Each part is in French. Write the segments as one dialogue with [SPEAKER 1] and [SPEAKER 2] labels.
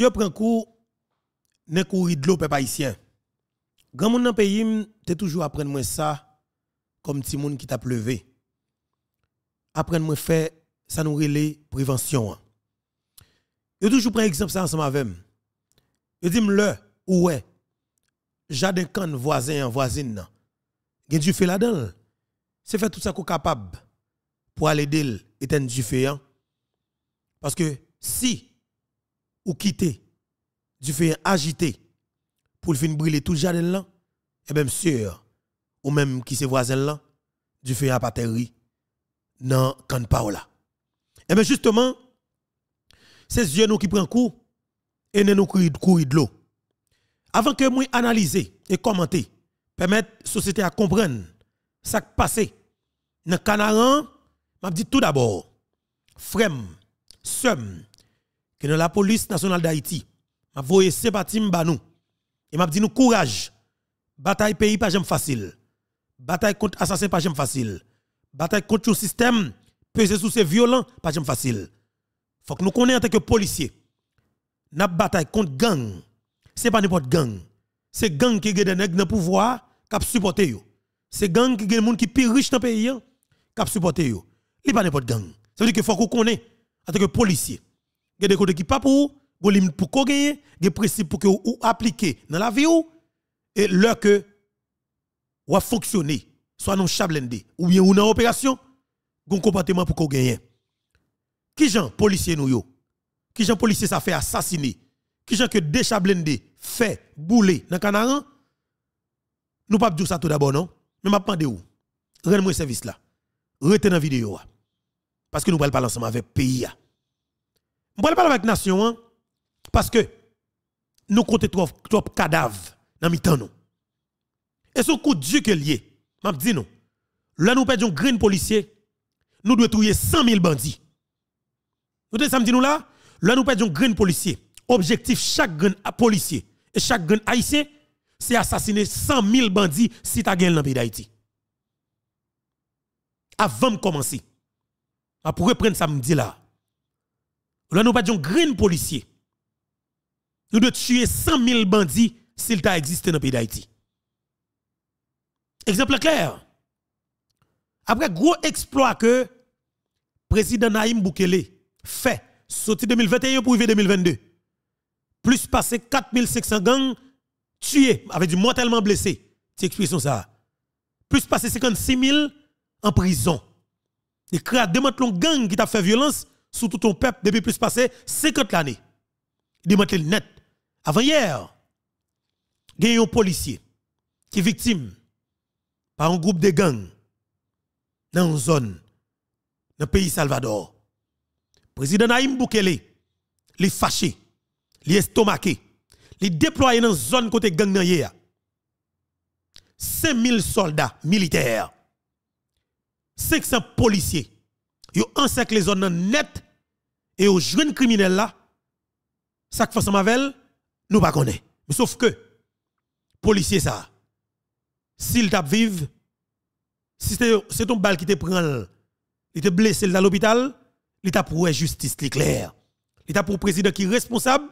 [SPEAKER 1] yeux prend cours dans de l'eau peuple haïtien. Grand monde dans pays, t'es toujours apprendre moi ça comme petit monde qui t'a pleuvé. Apprendre moi faire ça nous relève prévention. je hein. toujours prend exemple ça ensemble avec moi. je dis le ouais. Jardin can voisin en voisine. gien du fait là-dedans. C'est faire tout ça qu'on capable pour aller d'elle éteindre du hein. Parce que si ou quitter du feu agité pour le fin brûler tout jardin là et même sûr ou même qui se voisin là du feu à non dans quand là. et bien justement c'est yeux nous qui prend coup et nous courons de l'eau avant que moi analyser et commenter permettre société à comprendre ça qui passé dans Canaran m'a dit tout d'abord frem sem que dans la police nationale d'Haïti, m'a voyé sympathie m'a nous. Et m'a dit nous courage. Bataille pays pas jamais facile. Bataille contre assassin pas jamais facile. Bataille contre le système pesé sous ces violents pas jamais facile. Faut que nous connaissions en tant que policiers. N'a bataille contre gang. C'est pas n'importe gang. C'est gang qui gagne des dans pouvoir qui supporter yo. C'est gang qui gagne monde qui plus riche dans pays qui supporter yo. Li pas n'importe gang. Ça veut dire que faut qu'on connaisse en tant que policier il y a des côtés qui pas pour vous, des limites pour vous gagner, des principes pour que vous appliquez dans la vie et l'heure que vous fonctionnez, soit non chablende, ou bien ou dans opération, vous comportement pour vous gagner. Qui gens policiers nous yo? Qui gens policiers ça fait assassiner? Qui gens que chablende fait bouler dans le Canaran? Nous pas dire ça tout d'abord non, mais m'a demandé où? Rendre moi service là. Retenez la vidéo. Parce que nous parlons pas ensemble avec le pays. Je parle avec nation hein? parce que nous comptons trop, trop cadavres dans mitan temps Et ce coup de Dieu que lié. je dit non. Là nous perdons grain policier. Nous devons trouver 100 000 bandits. Nous me samedi nous là, là nous perdons grain policier. Objectif chaque grain policier et chaque grain haïtien c'est assassiner 100 000 bandits si tu as dans le pays d'Haïti. Avant de commencer, je ah, pourrais prendre samedi là. Là, nous pas de policiers. policier. Nous devons tuer 100 000 bandits s'il t'a existé dans le pays d'Haïti. Exemple clair. Après gros exploit que président Naïm Boukele fait, sauté 2021 pour 2022, plus 4 500 gangs tués, avec du mortellement blessé. C'est expression ça. Plus passé 56 000 en prison. Et deux matelons gangs qui t'a fait violence sous tout ton peuple depuis plus passé 50 l'année. Démantelé net. Avant hier, il y a un policier qui est victime par un groupe de gangs dans une zone, dans le pays Salvador. Le président Naïm Boukele, les est fâché, il est estomaqué, déployé dans une zone côté gang dans 5000 soldats militaires, 500 policiers, ils encerclent les zones net et aux jeunes criminels là, ça que François avec nous pas connaît. Mais sauf que, policier ça, s'il tape vive, si c'est ton bal qui te prend, il te blessé dans l'hôpital, il pour justice clair. clair. L'état pour président qui est responsable,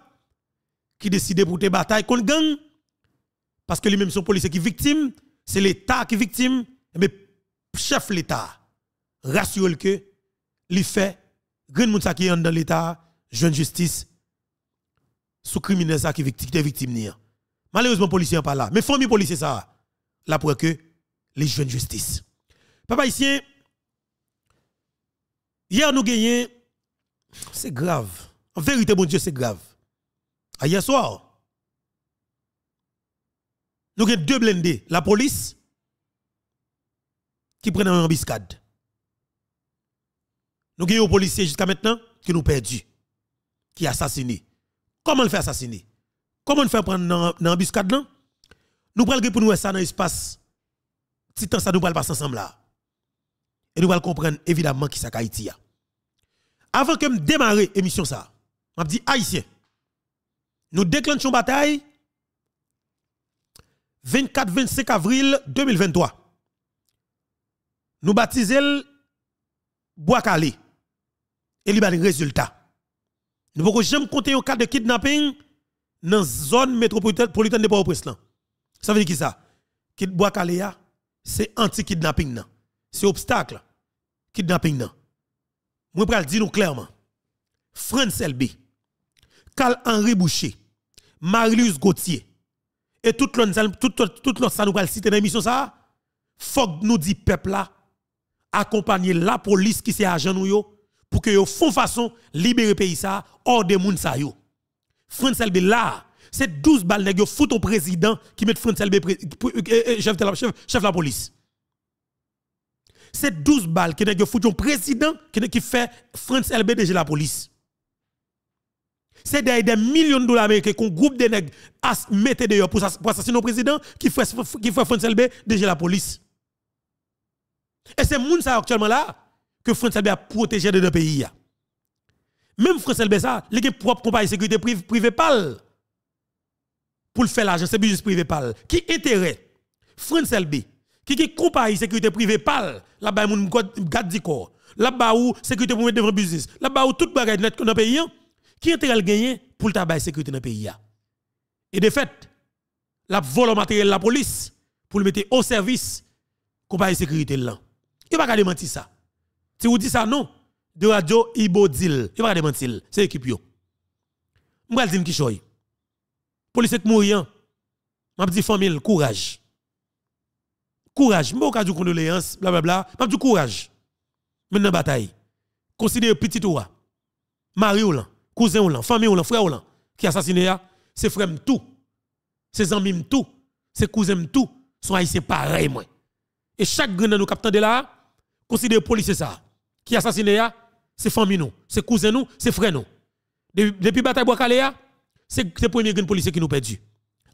[SPEAKER 1] qui décide pour tes batailles contre gang, parce que lui-même son policier qui est victime, c'est l'État qui est victime, mais chef l'État, rassure que, il fait moun sa qui est dans l'État, jeune justice, sous criminels qui sont victimes. Malheureusement, policiers pas là. Mais famille policiers ça, là pour que les jeunes justice. Papa ici, hier nous gagnons, c'est grave. En vérité, mon Dieu, c'est grave. hier soir, nous avons deux blindés, la police, qui prennent un biscade. Nous avons policiers jusqu'à maintenant qui nous perdu, qui assassiné. Comment le fait assassiner Comment le fait prendre dans l'embuscade là Nous parlons pour nous ça dans l'espace. Si tant ça nous parle pas ensemble là. Et nous allons comprendre évidemment qui ça Haïti Avant que me démarrer émission ça, m'a dit haïtien. Nous déclenchons bataille 24-25 avril 2023. Nous baptisons Bois Calais et il bah, y a des résultats. Nous ne pouvons jamais compter un cas de kidnapping dans la zone métropolitaine de Port-au-Prince. Ça veut dire qui ça Kidbois Kalea, c'est anti-kidnapping. C'est obstacle. Kidnapping. Moi, je le dire clairement. France LB, Carl Henri Boucher, Marius Gauthier, et tout le monde ça nous citer dans l'émission ça, faut que nous dit peuple là, accompagner la police qui c'est agent nous pour que yo font façon libérer pays ça hors des moun sa yo. France LB là, c'est 12 balles nèg yo fout au président qui met France euh, euh, LB chef de la police. C'est 12 balles qui nèg yo fout au président qui fait France LB déjà la police. C'est des, millions de dollars américains qu'un groupe de nègres mettait dehors pour, pour assassiner le président qui fait, qui fait France LB déjà la police. Et c'est moun ça actuellement là que France a protégé de nos pays. Même France Albert, ça, les propre compagnie de sécurité privée privé pâle pour le faire l'argent, c'est business privé pâle. Qui intérêt France LB, qui est compagnie de sécurité privée pâle, là-bas, moun garde du corps, là-bas où sécurité pour mettre devant business, là-bas où tout bagage net dans le pays, qui intérêt le gagner pour le travail sécurité dans le pays. Et de fait, la volonté matériel de la police pour le mettre au service compagnie de sécurité là. Il n'y a pas qu'à ça. Si vous dites ça, non. De radio, Ibodil. Il va demander mentir. C'est l'équipe. Yo. M'bral dim qui choy. Police mourir. Hein. M'a dis, famille, courage. Courage. vais ka du condoléances, bla bla bla. vais dire courage. Maintenant bataille. Considérez petit ou Mari ou cousin ou lan, famille ou lan, frère ou lan, qui assassiné c'est frère tout. C'est amis tout. C'est cousin tout. Son haïtien pareil moi. Et chaque grenade nous captant de là, considère policier ça qui assassiné c'est famille nous, c'est cousin nous, c'est frère nous. Depuis bataille bois c'est le premier grand policier qui nous perdu.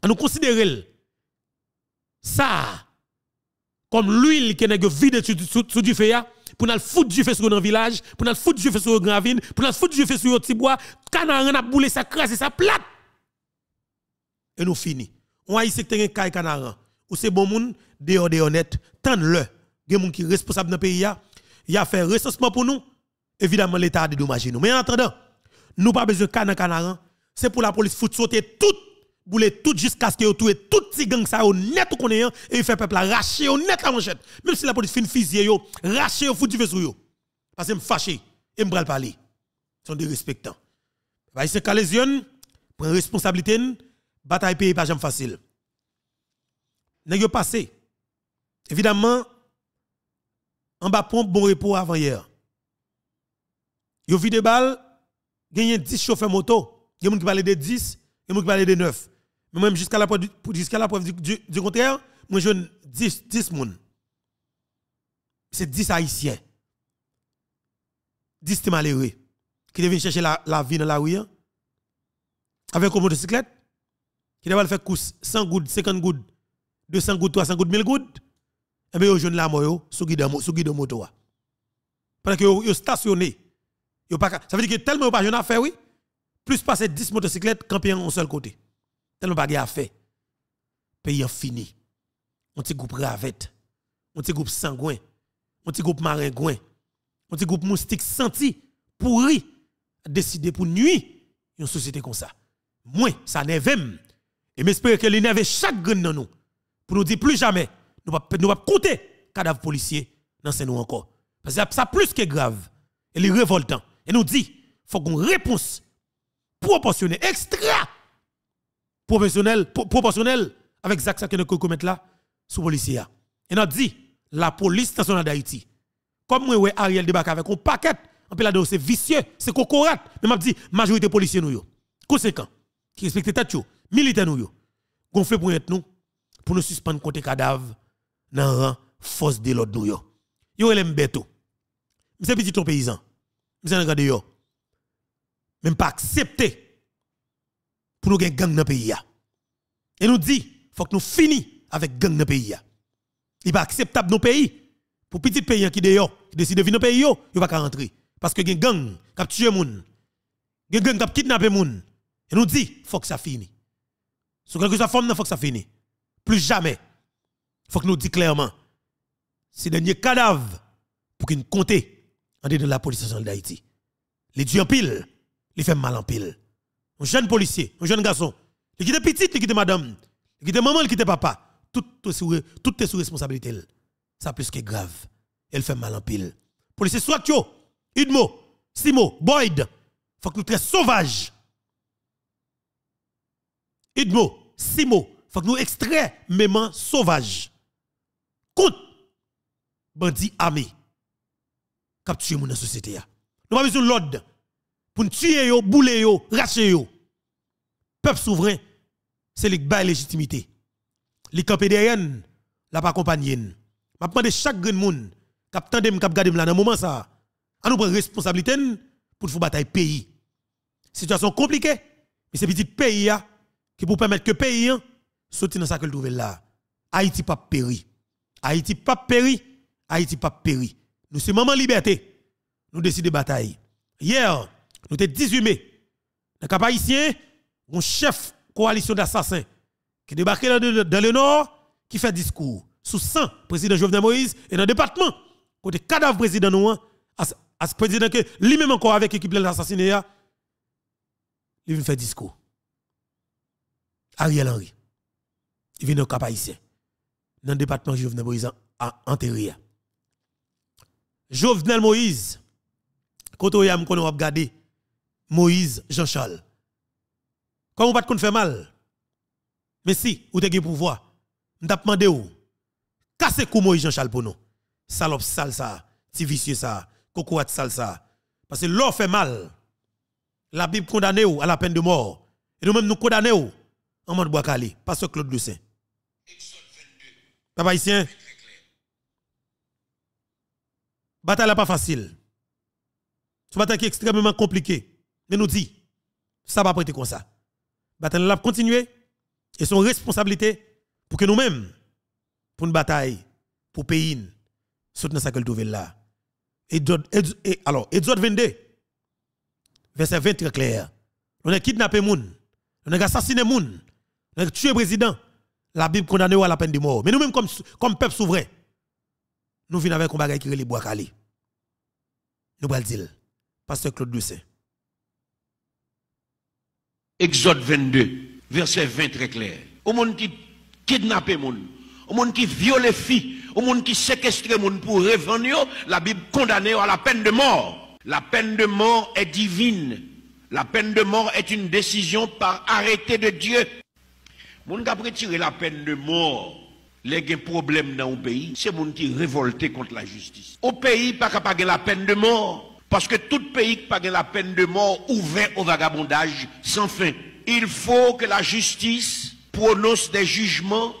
[SPEAKER 1] À nous considérer ça comme l'huile qui est vide sous du feu pour nous foutre du feu sur le village, pour nous foutre du feu sur gravine, pour nous foutre du feu sur le petit bois, canarin a boulé sa crasse et sa plate. Et nous fini. On a ici que un caille Ou c'est bon monde, dehors honnête, tant le. Il qui est responsable dans le pays il a fait recensement pour nous. Évidemment, l'État a dédommagé nous. Mais en attendant, nous pas besoin de canan C'est pour la police foutre sauter tout, bouler tout jusqu'à ce qu'elle y ait tout petit gang ça au net ou et il fait peuple arracher au net la manchette. Même si la police fin fusillé yo, racher au fout du sur Parce que me fâché et me pas parler. Sont des respectants. Bah, se c'est Calésion prend responsabilité, bataille pays pas jamais facile. N'est passé. Évidemment, en bas pompe bon repos avant hier. Yo vide balle, gagne 10 chauffeurs moto, il y a qui parle de 10, il y qui parle de 9. Mais même jusqu'à la preuve jusqu'à la preuve du, contraire, moi je 10 10 moun. C'est 10 haïtiens. 10 malheureux qui devaient chercher la, vie dans la rue hein. avec une motocyclette qui devait faire course 100 gouttes, 50 gouttes, 200 gouttes, 300 gouttes, 1000 gouttes et eh bien, jeune la moyo, sou guide sous moto Parce que yo stationné. Yo pas ça veut dire que tellement pas jeune affaire oui, plus passer 10 motocyclettes camper en seul côté. Tellement pas à faire. Pays ont fini. On petit groupe ravette, on petit groupe sanguin, on petit groupe maringouin, on petit groupe moustique senti pourri Décidé pour nuit une société comme ça. Moi, ça même. Et m'espère que l'énerve chaque grand dans nous pour nous dire plus jamais nous pas nous pas compter cadavre policier dans ce nous encore parce que ça plus que grave et les révoltant et nous dit faut qu'on réponse proportionnelle extra proportionnelle proportionnel avec ça que nous commettre là sous policier et nous dit la police nationale d'Haïti comme moi Ariel débarque avec un paquet c'est vicieux c'est cocorate mais m'a dit majorité policiers nous yo conséquent qui respecte tête militaire nous yo gonfler pour nous pour nous suspendre côté cadavre nan rang force de l'ordre nous yo. Yo relève petits un petit ton paysan. nan gade yo. Même pas accepté pour nous gang dans le pays Et nous dit faut que nous fini avec gang dans le pays Il pas acceptable dans pays pour petit pays qui décident décide de venir dans pays yo, yo pas rentrer parce que gen gang qui tué moun. Gen gang qui kidnappé moun. Et nous dit faut que ça finisse. Sous quelque soit forme, il faut que ça finisse. Plus jamais faut que nous disions clairement, c'est dernier cadavre pour qu'il compte en de la police nationale d'Haïti. Les dieux en pile, les fait mal en pile. Un jeune policier, un jeune garçon, il quitte petite, il quitte madame, il quitte maman, il quitte papa. Tout est sous responsabilité. Ça plus que grave. Elle fait mal en pile. Policier, soit yo, Udmo, Simo, Boyd, faut que nous très sauvage. Udmo, Simo, faut que nous extrait même sauvage kout, bandits armé, kap tué dans la société. Nous pas besoin de l'ordre pour nous tuer, bouler, racher. Peuple souverain, c'est le bail légitimité. Les campés derrière, la pas accompagné. Je demande chaque grand monde qui a tendu, qui garder dans un moment ça, à nous prendre responsabilité pour faire bataille pays. Situation compliquée, mais c'est petit pays qui peut permettre que pays hein, sorte dans sa nouvelle là. Haïti pas péri. Haïti pas péri, Haïti pas péri. Nous sommes en liberté. Nous décidons de bataille. Hier, nous sommes 18 mai. Dans le un chef coalition d'assassins qui débarque dans, le nord, qui fait discours sous 100 président Jovenel Moïse et dans le département, côté cadavre président nous, à hein. ce président que lui-même encore avec l'équipe de l'assassiné, il hein. vient faire discours. Ariel Henry, il vient au cap dans le département Jovenel Moïse à enterré. Jovenel Moïse, quand on a regardé Moïse Jean-Charles, quand on ne pas faire mal, mais si, ou avez le pouvoir, on vous demandé ou, cassez Moïse Jean-Charles pour nous. Salope salsa ça, ti vicieux ça, ça. Parce que l'eau fait mal. La Bible condamne ou à la peine de mort. Et nous-mêmes nous condamnons en mode parce que Claude Lucin. Papa la Bataille n'est pas facile. C'est bataille qui est extrêmement compliquée. Mais nous dit, ça va prêter comme ça. Bataille là continuer et son responsabilité pour que nous-mêmes, pour une bataille, pour pays, soutenir ça que nous là. Et, alors, Exode 22, verset 20 très clair. On a kidnappé moun, on a assassiné moun, on a tué président, la Bible condamne à la peine de mort. Mais nous-mêmes, comme, comme peuple souverain, nous venons avec un bagage qui est les bois calé. Nous allons dire, pasteur Claude Doucet. Exode 22, verset 20 très clair. Au monde qui kidnappe les
[SPEAKER 2] au monde qui viole les filles, au monde qui séquestre les pour revenir, la Bible condamne à la peine de mort. La peine de mort est divine. La peine de mort est une décision par arrêté de Dieu. Mon qui retiré la peine de mort, les gens problème dans le pays, c'est mon qui révolté contre la justice. Au pays, pas la peine de mort. Parce que tout pays qui pas la peine de mort ouvert au vagabondage sans fin. Il faut que la justice prononce des jugements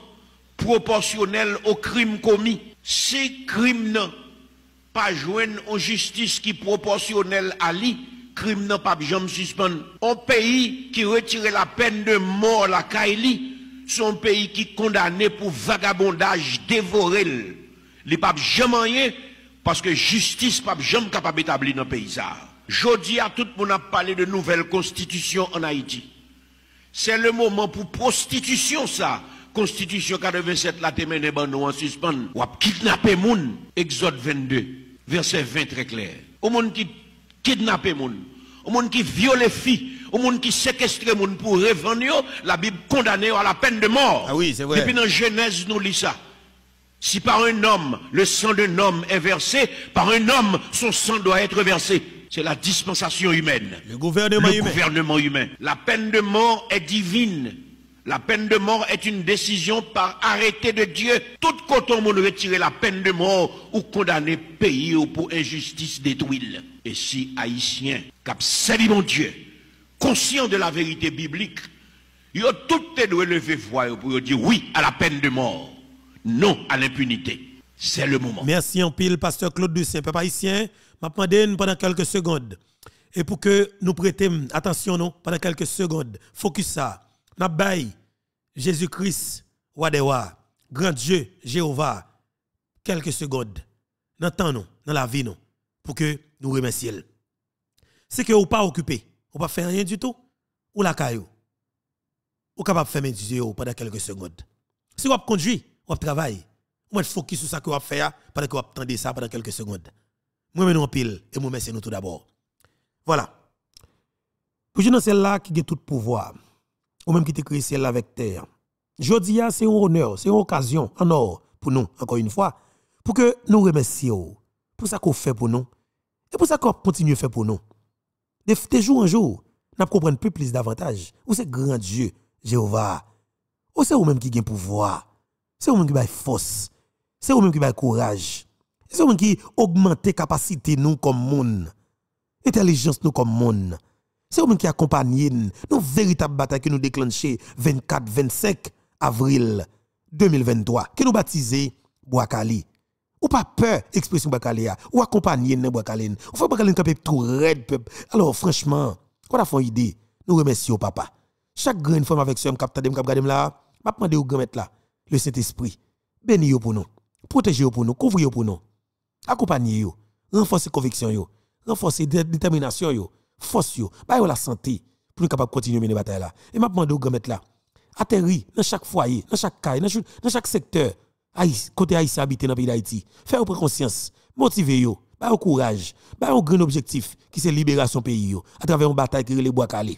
[SPEAKER 2] proportionnels aux crimes commis. Si Ne sont pas joindre en justice qui proportionnelle à lui, crime n'a pas jamais suspendre. Un pays qui retire la peine de mort la Kaili, e son pays qui condamné pour vagabondage, dévoré. Les papes jamais rien, parce que justice pas jamais capable d'établir dans le pays. Jodi à tout le monde a parlé de nouvelle constitution en Haïti. C'est le moment pour prostitution, ça. Constitution 47 la ban nous en suspens. Ou kidnapper gens. Exode 22, verset 20 très clair. Au monde qui les gens. Au monde qui les filles. Au monde qui séquestre monde pour revendre, la Bible condamne à la peine de mort. Ah oui, c'est vrai. Depuis dans Genèse, nous lisons ça. Si par un homme, le sang d'un homme est versé, par un homme, son sang doit être versé. C'est la dispensation humaine. Le gouvernement le gouvernement humain. La peine de mort est divine. La peine de mort est une décision par arrêté de Dieu. Tout coton monde retirer la peine de mort ou condamner pays ou pour injustice détruite. Et si haïtien, cap mon Dieu, Conscient de la vérité biblique, ils ont tout doit lever voix pour dire oui à la peine de mort,
[SPEAKER 1] non à l'impunité. C'est le moment. Merci en pile, pasteur Claude du Papa Haïtien, m'a demandé pendant quelques secondes. Et pour que nous prêtions attention non, pendant quelques secondes, focus ça. N'a Jésus-Christ, Wadewa, grand Dieu, Jéhovah, quelques secondes. Dans dans la vie, non, pour que nous remercions. Ce que vous pas occupé ou pas faire rien du tout, ou la caillou. Ou capable de faire mes yeux pendant quelques secondes. Si vous conduit, vous travaillez. Vous êtes focus sur ça que vous faire pendant que vous attendez ça pendant quelques secondes. Moi, vous en pile et moi, merci nous tout d'abord. Voilà. Pour que celle-là qui a tout pouvoir, ou même qui a créé celle avec terre. Jodi ah, c'est un honneur, c'est une occasion, en or pour nous, encore une fois, pour que nous remercions, pour ça qu'on fait pour nous, et pour ça qu'on continue à faire pour nous. De, de jour en jour, nous comprenons plus, plus davantage. Vous c'est grand Dieu, Jéhovah. Ou c'est vous-même qui le pouvoir. C'est vous-même qui avez force. C'est vous-même qui avez courage. C'est vous-même qui augmente capacité nous comme monde. Intelligence nous comme monde. C'est vous-même qui accompagné nos véritables batailles que nous déclenchons 24-25 avril 2023. Que nous baptisons Boakali. Ou pas peur, expression bakaléa. Ou accompagner dans bakalène. Ou fait bakalène quand tout red. peuple. Alors, franchement, quoi la fond idée. Nous remercions papa. Chaque grande femme avec somme nous dem cap là, m'a demandé au grand maître là, le Saint-Esprit. Bénis pour nous. protéger pour nous, couvrir pour nous. accompagner yo, renforcer conviction yo, renforcer détermination yo, force yo, ba yo la santé pour capable continuer mener bataille là. Et m'a demandé au grand maître là, atterri dans chaque foyer, dans chaque caille, dans chaque secteur côté Haïtien habité dans le pays d'Haïti. Faites prendre conscience, motivez-vous, au courage, un grand objectif qui c'est libération pays à travers une bataille qui est le bois calé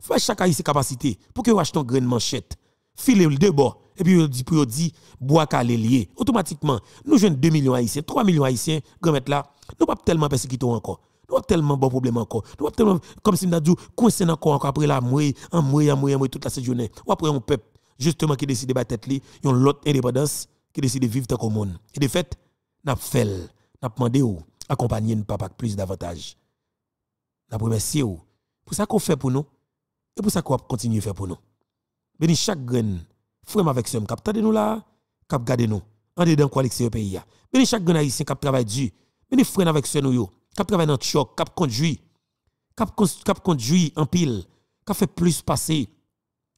[SPEAKER 1] Faites chaque Haïtien capacité pour que vous achetez une grande manchette, filez le bords et puis vous dites, bois calé lié. Automatiquement, nous jouons 2 millions Haïtiens, 3 millions Haïtiens, grand là, nous pas tellement persécutés encore. Nous avons tellement bon problèmes encore. Nous avons tellement, comme si nous avons dit, encore, encore après la mouille, en mouille, en mouille, en mouille, toute la journée. Ou après un peuple, justement, qui décide de battre tête, ils ont l'autre indépendance, qui décide de vivre le monde. Et de fait, n'a fait, n'a demandé ou accompagner nous papa plus davantage. N'a remercié ou pour ça qu'on fait pour nous et pour ça qu'on continue à faire pour nous. Béni chaque grain, frère avec son cap tendez nous là, cap gardez nous en dedans quoi au pays Béni chaque grain haïtien cap travaille dur. Béni frère avec son nous yo, cap travaille dans choc, cap conduit. Cap cap conduit en pile, cap fait plus passer.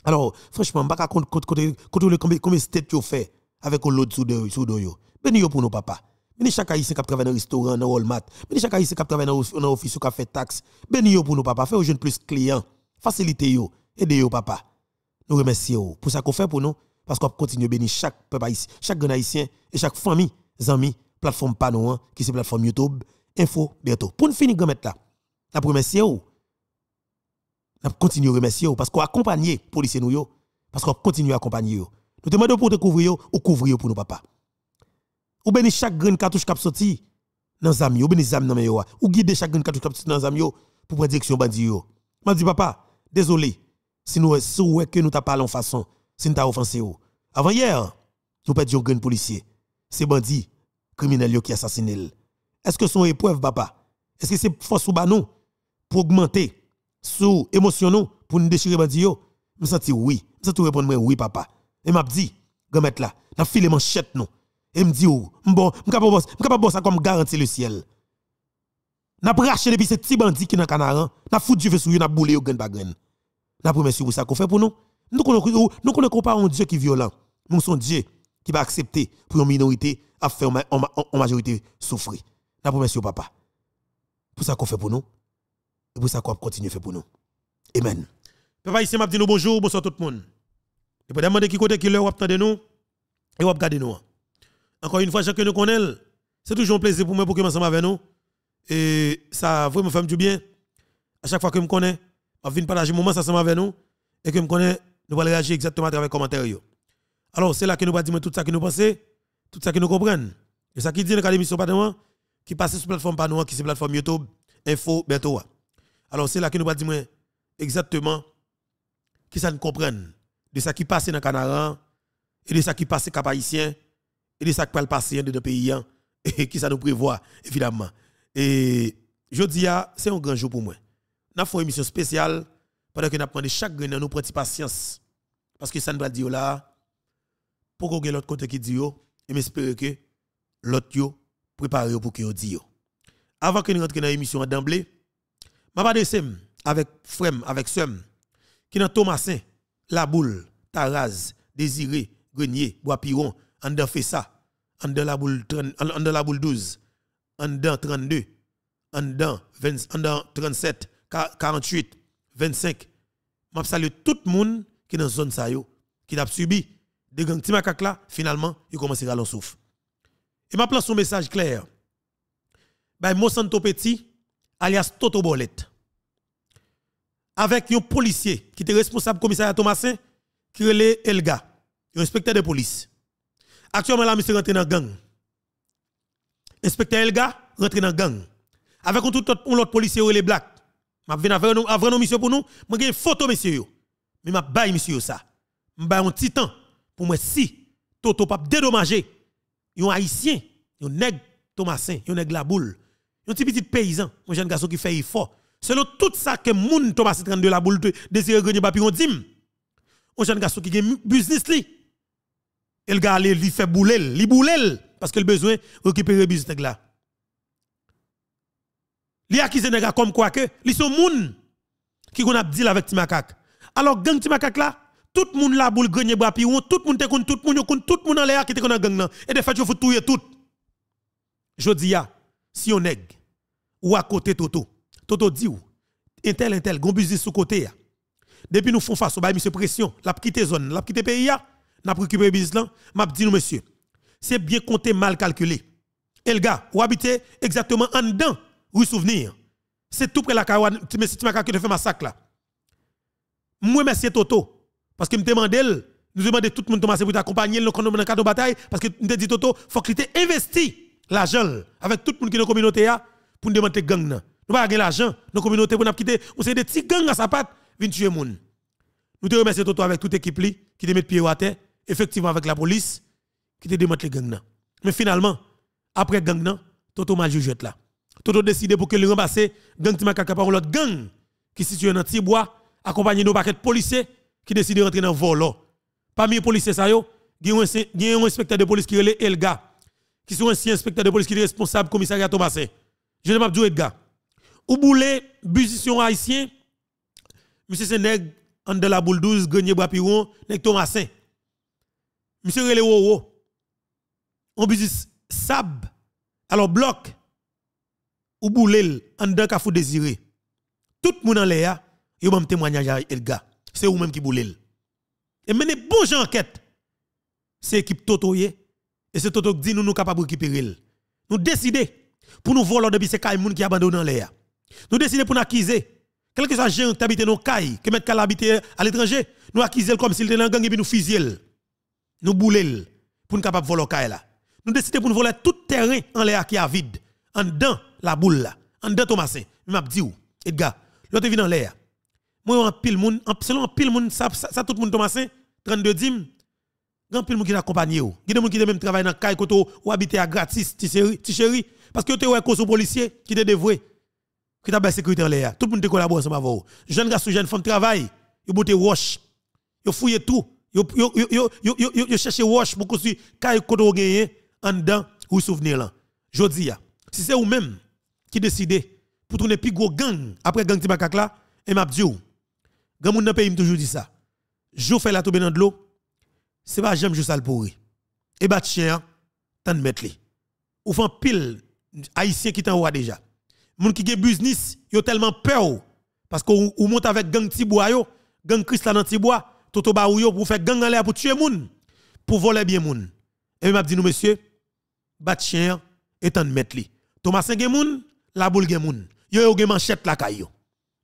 [SPEAKER 1] Alors, franchement, je ne sais pas combien de tu de fait avec l'autre sous de sous yo. Béni yo pour nos papa. Béni chaque haïtien qui travaille dans restaurant, dans Walmart. Béni chaque haïtien qui travaille dans dans office qui fait taxe. Béni yo pour nos papa, fait aux jeunes plus clients. Facilitez yo, aidez yo papa. Nous remercions pour ça qu'on fait pour nous parce qu'on continue bénir chaque peuple haïtien, chaque grand haïtien et chaque famille, amis, plateforme Panoan. Hein, qui c'est plateforme YouTube. Info bientôt. Pour nous finir grand mettre là. La remercier ou n'a continuer remercier parce qu'on accompagner policiers nous yo parce qu'on continue à accompagner yo je te demandons pour te couvrir, ou couvrir pour nous, papa. Ou béni chaque grain cartouche qui sorti dans les ou béni zam dans yo, ou guide chaque grain cartouche qui sorti dans les pour prendre direction bandi yo. M'a dit papa, désolé si nous souhait que nous t'a parlé en façon, si nous t'a offensé Avant hier, nous perdions grain policiers, C'est bandit criminel qui assassiné. Est-ce que son épreuve papa? Est-ce que c'est force ou ba non pour augmenter sous émotion pour nous déchirer bandi yo? Me senti oui. Me sens répondre oui papa. Et m'a dit, gamette là, n'a filé manchette nous. Et me dit oh, bon, m'capable boss, m'capable boss comme garantir le ciel. N'a braché depuis ces petits bandits qui dans canaran, n'a foutu du feu sur n'a boulé au Je bagren. N'a promis sur ça qu'on fait pour nous. Nous connaissons nous connaissons pas un Dieu qui est violent. Nous sommes Dieu qui va accepter pour une minorité à faire en majorité souffrir. N'a promis sur papa. Pour ça qu'on fait pour nous. Et pour ça qu'on continue à faire pour nous. Amen. Papa ici m'a dit nous bonjour, bonsoir tout le monde. Et puis, demander qui côté qui leur de nous et vous de nous. Encore une fois, chacun nous connaît. C'est toujours un plaisir pour moi pour que ensemble avec nous. Et ça vraiment fait du bien. À chaque fois que me connaît, on vient partager moment ça ensemble avec nous et que me connaît, nous allons réagir exactement avec travers les commentaires. Alors, c'est là que nous va dire tout ça que nous pensons, tout ça que nous comprenons. Et ça qui dit dans l'émission qui passe sur la plateforme nous qui est la plateforme YouTube, Info, bientôt. Alors, c'est là que nous va dire exactement qui ça nous comprenne de ça qui passe dans Canaran, et de ça qui passe cap haïtien, et de ça qui va passer dans le pays, hein. et qui ça nous prévoit, évidemment. Et je dis, c'est un grand jour pour moi. Nous avons une émission spéciale pendant que nous apprenons chaque grain, nous petite patience. Parce que ça nous va dire là, pour que l'autre côté qui dit, et j'espère que l'autre prépare pour dit Yo. Avant que nous rentrions dans l'émission d'emblée, je vais avec Frem, avec Sem, qui est dans Thomasin. La Boule, Taraz, Désiré, Grenier, Bois-Piron, en dedans fait la boule 12, en 32, en 37, 48, 25. M'a salue tout le monde qui dans zone ça yo, qui a subi des gangs timakak là, finalement, il commence à l'en souffre. Et m'a place son message clair. Bay Monsanto Petit, alias Toto Bolette avec un policier qui était responsable commissaire Thomasin, qui est Elga, un inspecteur de police. Actuellement, là, monsieur rentré dans la gang. Inspecteur Elga rentré dans la gang. Avec un tout autre policier, les Black. Je viens avec nous, vrai nous, monsieur, pour nous. Je une photo, monsieur. Mais je baille, monsieur, ça. Je baille un titan pour moi, si Toto pas dédommager un haïtien, un nègre Thomasin, un nègre la boule, un petit petit paysan, un jeune garçon qui fait effort Selon tout ça que moun to passe 32 la boule désire gagner on dim. On jeune garçon qui gagne business li. Il gars li fait bouler, li bouler parce qu'il besoin récupérer business là. Li acquise nèg comme quoi que li sont moun qui gon a deal avec Timakak. Alors gang Timakak là, tout moun la boule gagne on tout moun te kon tout moun yo tout moun en l'air qui te kon gang nan et de fait yo faut tout. tout. je dis si on nèg ou à côté Toto Toto dit un tel, intel, gon business sous côté. Depuis nous faisons face, on monsieur pression, la quitté zone, la quitté pays, n'a préoccupé business là, m'a dit nous monsieur, c'est bien compté, mal calculé. Elga, le gars, ou habite exactement en dedans, vous souvenez. Hein? C'est tout près la carouane, mais si tu m'as calculé, fait massacre là. Moi, merci Toto, parce que me demande, nous demandons tout le monde Thomas pour t'accompagner le dans le cadre de bataille, parce que nous dit Toto, faut que tu investi l'argent avec tout le monde qui est dans la communauté pour nous demander gang. Nous pas gagner l'argent. Nos communautés pour nous quitter. On des petits gangs à sa patte. Viens tuer gens. Nous te remercions Toto avec toute l'équipe li, qui te met pied à terre. Effectivement avec la police qui te démonte les gangs. Mais finalement, après gang, Toto ma jugé là. Toto décidé pour que le la gang Timakaka par l'autre gang qui est situe dans Tibois, accompagné de paquets de policiers qui décident de rentrer dans le vol. Oh. Parmi les policiers, il y a un inspecteur de police qui est Elga, qui est un ancien inspecteur de police qui est responsable commissariat Thomasin. Je ne Edgar. Ou boule, musicien haïtien, monsieur Seneg, en de la boule 12, Grenier Brapiron, Nek Thomasin. Monsieur Rele Woro. On business sab. Alors bloc. Ou boule, en kafou désiré. Tout le monde en l'air, yo un témoignage à Elga. C'est vous même qui boule. Et menez bon j'en enquête. C'est équipe Totoye. Et c'est Toto qui dit nous nous capables de récupérer. Nous décider pour nous voler depuis ces caïmoun qui en l'air. Nous décidons pour nous acquiser. Quel que soit le qui habite dans caille, que mettre habiter à l'étranger, nous acquiser comme s'il était dans gang et nous fusiller. Nous bouler pour nous de voler nos là. Nous décidons pour nous voler tout terrain en l'air qui est vide, en dedans la boule là, en dedans Thomasin. Je m'a dit où Edgar, l'autre vient en l'air. Moi en pile monde, en pile monde ça, ça, tout le monde Thomasin 32 Un Grand pile monde qui m'accompagne. ou. Il y a de qui même travaillent dans caille côté ou habiter à gratis, parce que tu es un policier qui te dévoué qui t'a sécurité en l'air. Tout le monde te collabore ensemble avec vous. Jeunes garçons, jeunes femmes travaillent. Ils botent wash, Ils fouillent tout. Ils cherchent wash pour construire caille que vous gagné en dedans ou souvenir là. Je dis, si c'est vous-même qui décidez pour tourner plus gros gang après gang Tibakak là, et eh, m'a dit, grand monde dans pays toujours dit ça. Je fais la tomber dans de l'eau, c'est pas jamais juste ça le pourri. Et eh, bah chien, hein, tant de mettre Ou font pile haïtien qui t'en déjà moun ki gen business, yo tellement peur parce que ou monte avec gang Tiboua yo, gang Chris la Tiboua, Toto ou yo pour faire gang aller pour tuer moun, pour voler bien moun. Et m'a dit nous monsieur, bat chien et de mettre li. Thomas gen moun, la boule gen moun. Yo yo gen manchette la caillou.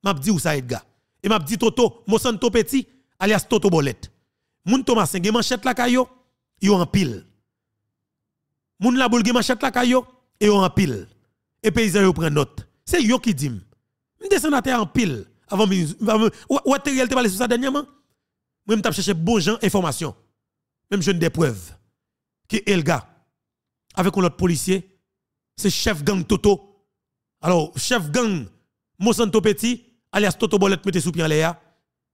[SPEAKER 1] M'a dit ou ça Edgar. Et m'a dit Toto, mosan santo petit alias Toto Bolette. Moun Thomas gen manchette la caillou, yo en pile. Moun la boule gen manchette la caillou et yo en pile et paysan yo prend note. C'est yo qui dit. Je descends à terre en pile avant ou a te parlé sur ça dernièrement. Moi me chercher bon gens information. Même jeune des preuves qui Elga avec un autre policier, c'est chef gang Toto. Alors chef gang Monsanto Petit alias Toto Bolette mettez sous pied en l'air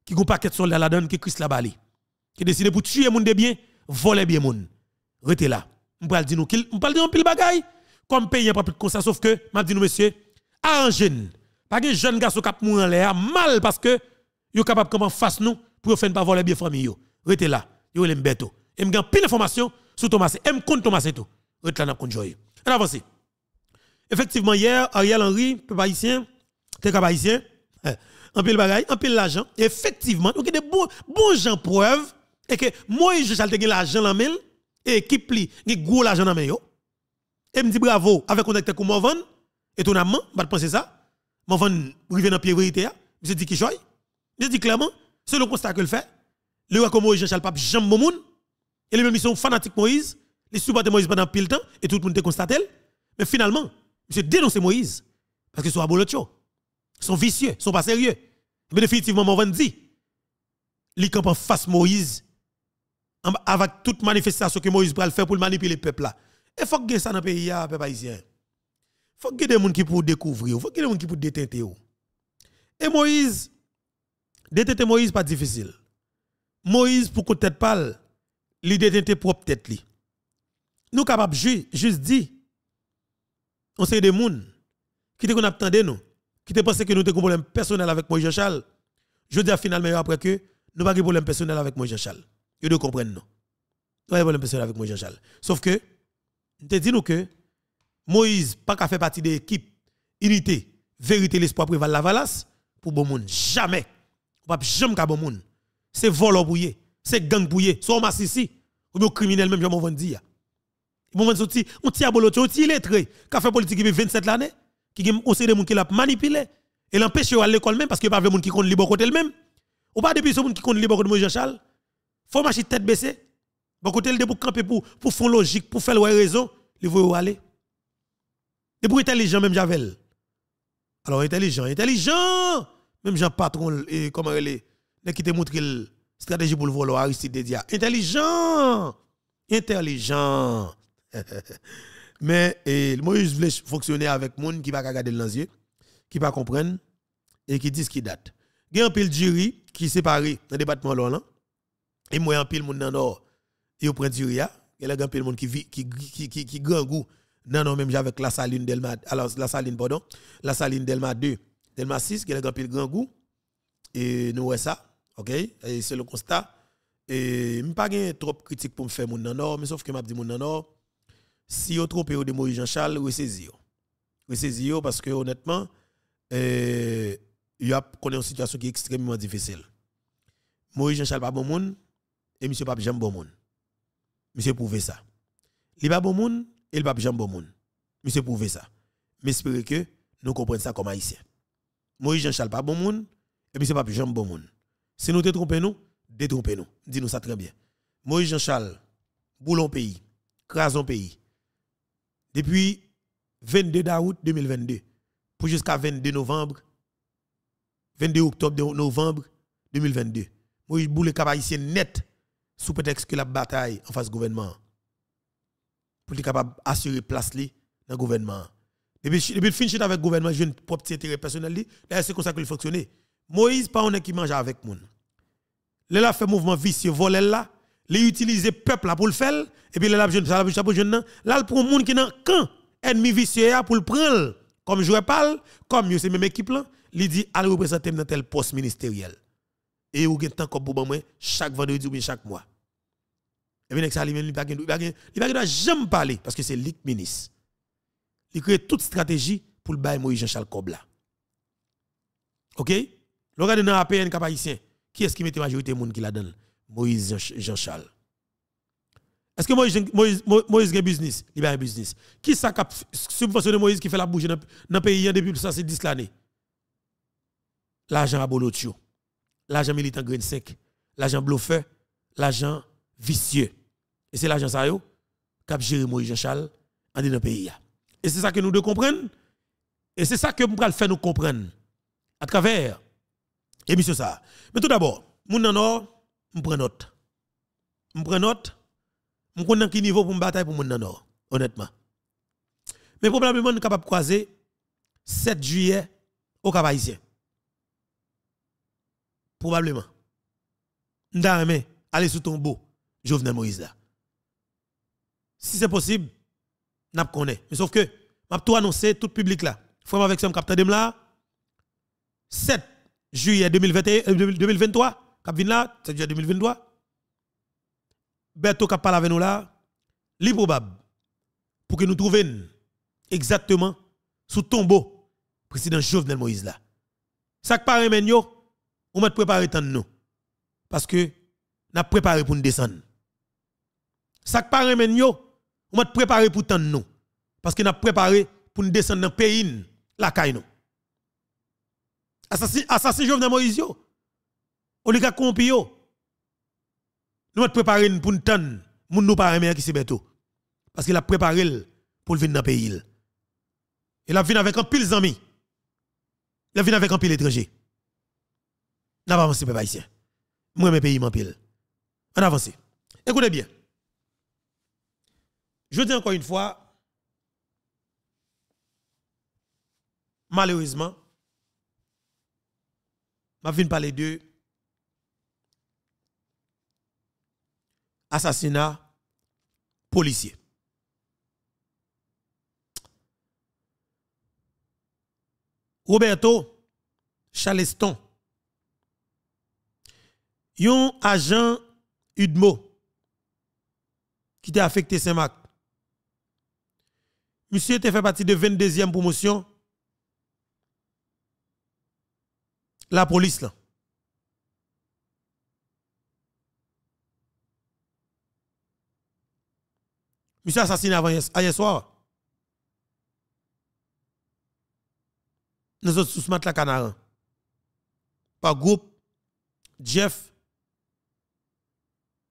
[SPEAKER 1] qui gon paquet soldat la donne qui Chris la balle. qui décide pour tuer moun de bien, voler bien moun. Rete là. On parle dire nous qu'il on parle en pile bagaille comme pays, pas plus de ça. Sauf que, m'a dit nous, monsieur, arrangez Pas que jeune garçon qui mourir en l'air, mal parce que, yo capable comment face nous pour faire pas voler bien famille. Restez là, yo l'aime bête. Et gagne pile d'informations sur Thomas. Et compte Thomas et tout. Restez là, n'a compte joyeux. On avance. Effectivement, hier, Ariel Henry, peuple haïtien, t'es haïtien, en pile bagaille, en pile l'argent. Effectivement, donc des bons bons gens preuve Et que moi, je chalte l'argent dans la main, et qui li, gros l'argent dans main et me dit bravo avec connecté comme Morvan. Étonnamment, je pense ça. Morvan revient dans pied vérité. Je hein. dit qui joye. Je dit clairement, c'est le constat que le fait. Le roi comme Moïse Jean-Charles Pape, j'aime mon monde. Et les mêmes, sont fanatiques Moïse. Ils supportent Moïse pendant pile temps et tout le monde te constate. Mais finalement, je dénonce Moïse parce qu'ils sont bolotcho. Ils sont vicieux, ils sont pas sérieux. Mais eh définitivement, Morvan dit, les camps en face Moïse avec toute manifestation que Moïse va faire pour manipuler le peuple là. Et faut que ça dans le pays, Il haïtien. Faut que des gens qui pour découvrir, Il faut que des gens qui pour détenter. Oh. Et Moïse, détenter Moïse pas difficile. Moïse pour que tête pas, il détenter propre tête Nous, Nous capables juste juste dit on sait des gens qui te qu'on attendait nous, qui te que nous avons un problème personnel avec Moïse Charles. Je dis à finalement après que nous pas de problème personnel avec Moïse Charles. Ils doivent comprendre non. Nous pas de problème personnel avec Moïse Charles. Sauf que te dit que Moïse pas qu'à faire partie de l'équipe unité, vérité, l'espoir préval la valasse pour bon monde. Jamais. Pas jamais qu'à bon monde. C'est vol pour c'est gang pour C'est on masse ici. Ou bien criminel même, je m'en dire. Ils m'ont sorti, on tient à bolo, on tient lettré. Qu'a fait politique depuis 27 l'année, qui a aussi des gens qui l'ont manipulé et l'empêche à l'école même parce qu'il n'y a pas de monde qui compte libre côté même. Ou pas depuis ce monde qui compte libre côté Moïse Jean-Charles. Faut marcher tête baissée. Bon côté le pour camper pour pour fond logique, pour faire le raison, il veut aller. Et pour intelligent même Javel. Alors intelligent, intelligent même Jean patron et eh, comment elle est qui te montre stratégie pour le voler Aristide Dia. Intelligent. Intelligent. Mais moi, eh, Moïse voulais fonctionner avec monde qui va regarder dans yeux, qui va comprendre et qui disent ce qui date. Il y a un pile jury qui séparé dans le département là et moi un pile monde dans nord et au printemps hein, il y a un peu de monde qui vit, qui, qui, qui, grand goût. Non, non, même avec la saline Delma, alors la saline, pardon, la saline Delma 2, Delma 6, il y a un peu de grand goût. Et nous, ça, ok, et c'est le constat. Et je n'ai pas trop critique pour me faire mon nord, mais sauf que je dis mon nord, si vous peur de Moïse Jean-Charles, ressaisissez. Ressaisissez parce que honnêtement, euh, il y a une situation qui est extrêmement difficile. Moïse Jean-Charles pas bon monde et monsieur pas j'aime bon monde. Monsieur prouvé ça. Il pas bon monde, il pas jambon bon monde. Monsieur prouvé ça. Mais que nous comprenons ça comme Haïtien. Moïse Jean-Charles pas bon moun, et monsieur pas bon moun. Si nous te trompons nous, détrompez nous. Dis-nous ça très bien. Moïse Jean-Charles boulon pays, crason pays. Depuis 22 août 2022 pour jusqu'à 22 novembre 22 octobre novembre 2022. Moïse boule cap haïtien net sous prétexte que la bataille en face du gouvernement pour être capable d'assurer place dans le gouvernement. Depuis depuis finir avec le gouvernement, j'ai une propre intérêt personnel. c'est comme ça qu'il fonctionne. Moïse, pas un qui mange avec gens il a fait mouvement vicieux, il là, utilisé utiliser peuple pour le faire, et puis il a jeune, un la pour jeune, là, le prend gens qui n'a qu'un ennemi vicieux pour le prendre. Comme je parle, comme c'est même équipe là, il dit, allez représenter dans tel poste ministériel et vous avez tant temps pour moi chaque vendredi ou bien chaque mois. Et bien, ça, lui il n'a jamais parlé parce que c'est le ministre. Il crée toute stratégie pour le bail Moïse Jean-Charles Kobla. OK? Le regardez dans APN cap qui est-ce qui met la majorité de monde qui la donne? Moïse Jean-Charles. Est-ce que Moïse, Moïse, a un business? Il a un business. Qui ça cap subventionné Moïse qui fait la bouche dans le pays depuis 10 l'année? L'argent à Bolotio. L'agent militant Green sec, l'agent bluffeur, l'agent vicieux. Et c'est l'agent ça cap géré Moïse Jean-Charles en dans pays. Et c'est ça que nous devons comprendre. Et c'est ça que nous devons faire nous comprendre à travers c'est ça. Mais tout d'abord, mon je prends note. Nous prends note. Nous quel niveau pour me bataille pour mon honnêtement. Mais probablement, nous capables de croiser 7 juillet au cap Probablement. Nda mais allez sous tombeau, Jovenel Moïse là. Si c'est possible, nous Mais sauf que, vais tout annoncer, tout public là. Frère avec son capitaine là, 7 juillet 2023, cap là, 7 juillet 2023. Beto qui parle avec nous là, li probable pour que nous trouvions exactement sous tombeau président Jovenel Moïse là. Ça qui paraît on va préparé tant de nous. Parce que n'a préparé pour nous descendre. Ça qui paraît yo on m'a préparé pour tant de nous. Parce que n'a préparé pour nous descendre dans le pays, la caille nous. Assassin, assassin Jovenel Moïse, Oliga compio. Nous m'a préparé pour nous tant, moun nous paraît qui c'est bientôt. Parce qu'il a préparé pour venir dans le pays. Il a venu avec un pile d'amis. Il a venu avec un pile étranger. On pas avancé, peuple haïtien. Moi, mes pays pile. On avance. Écoutez bien. Je dis encore une fois, malheureusement, je viens parler de assassinat policier. Roberto Chaleston yon agent Udmo qui t'a affecté Saint-Marc. Monsieur était fait partie de 22e promotion. La police là. Monsieur assassiné avant hier soir. Nous autres sous la canarin. Par groupe Jeff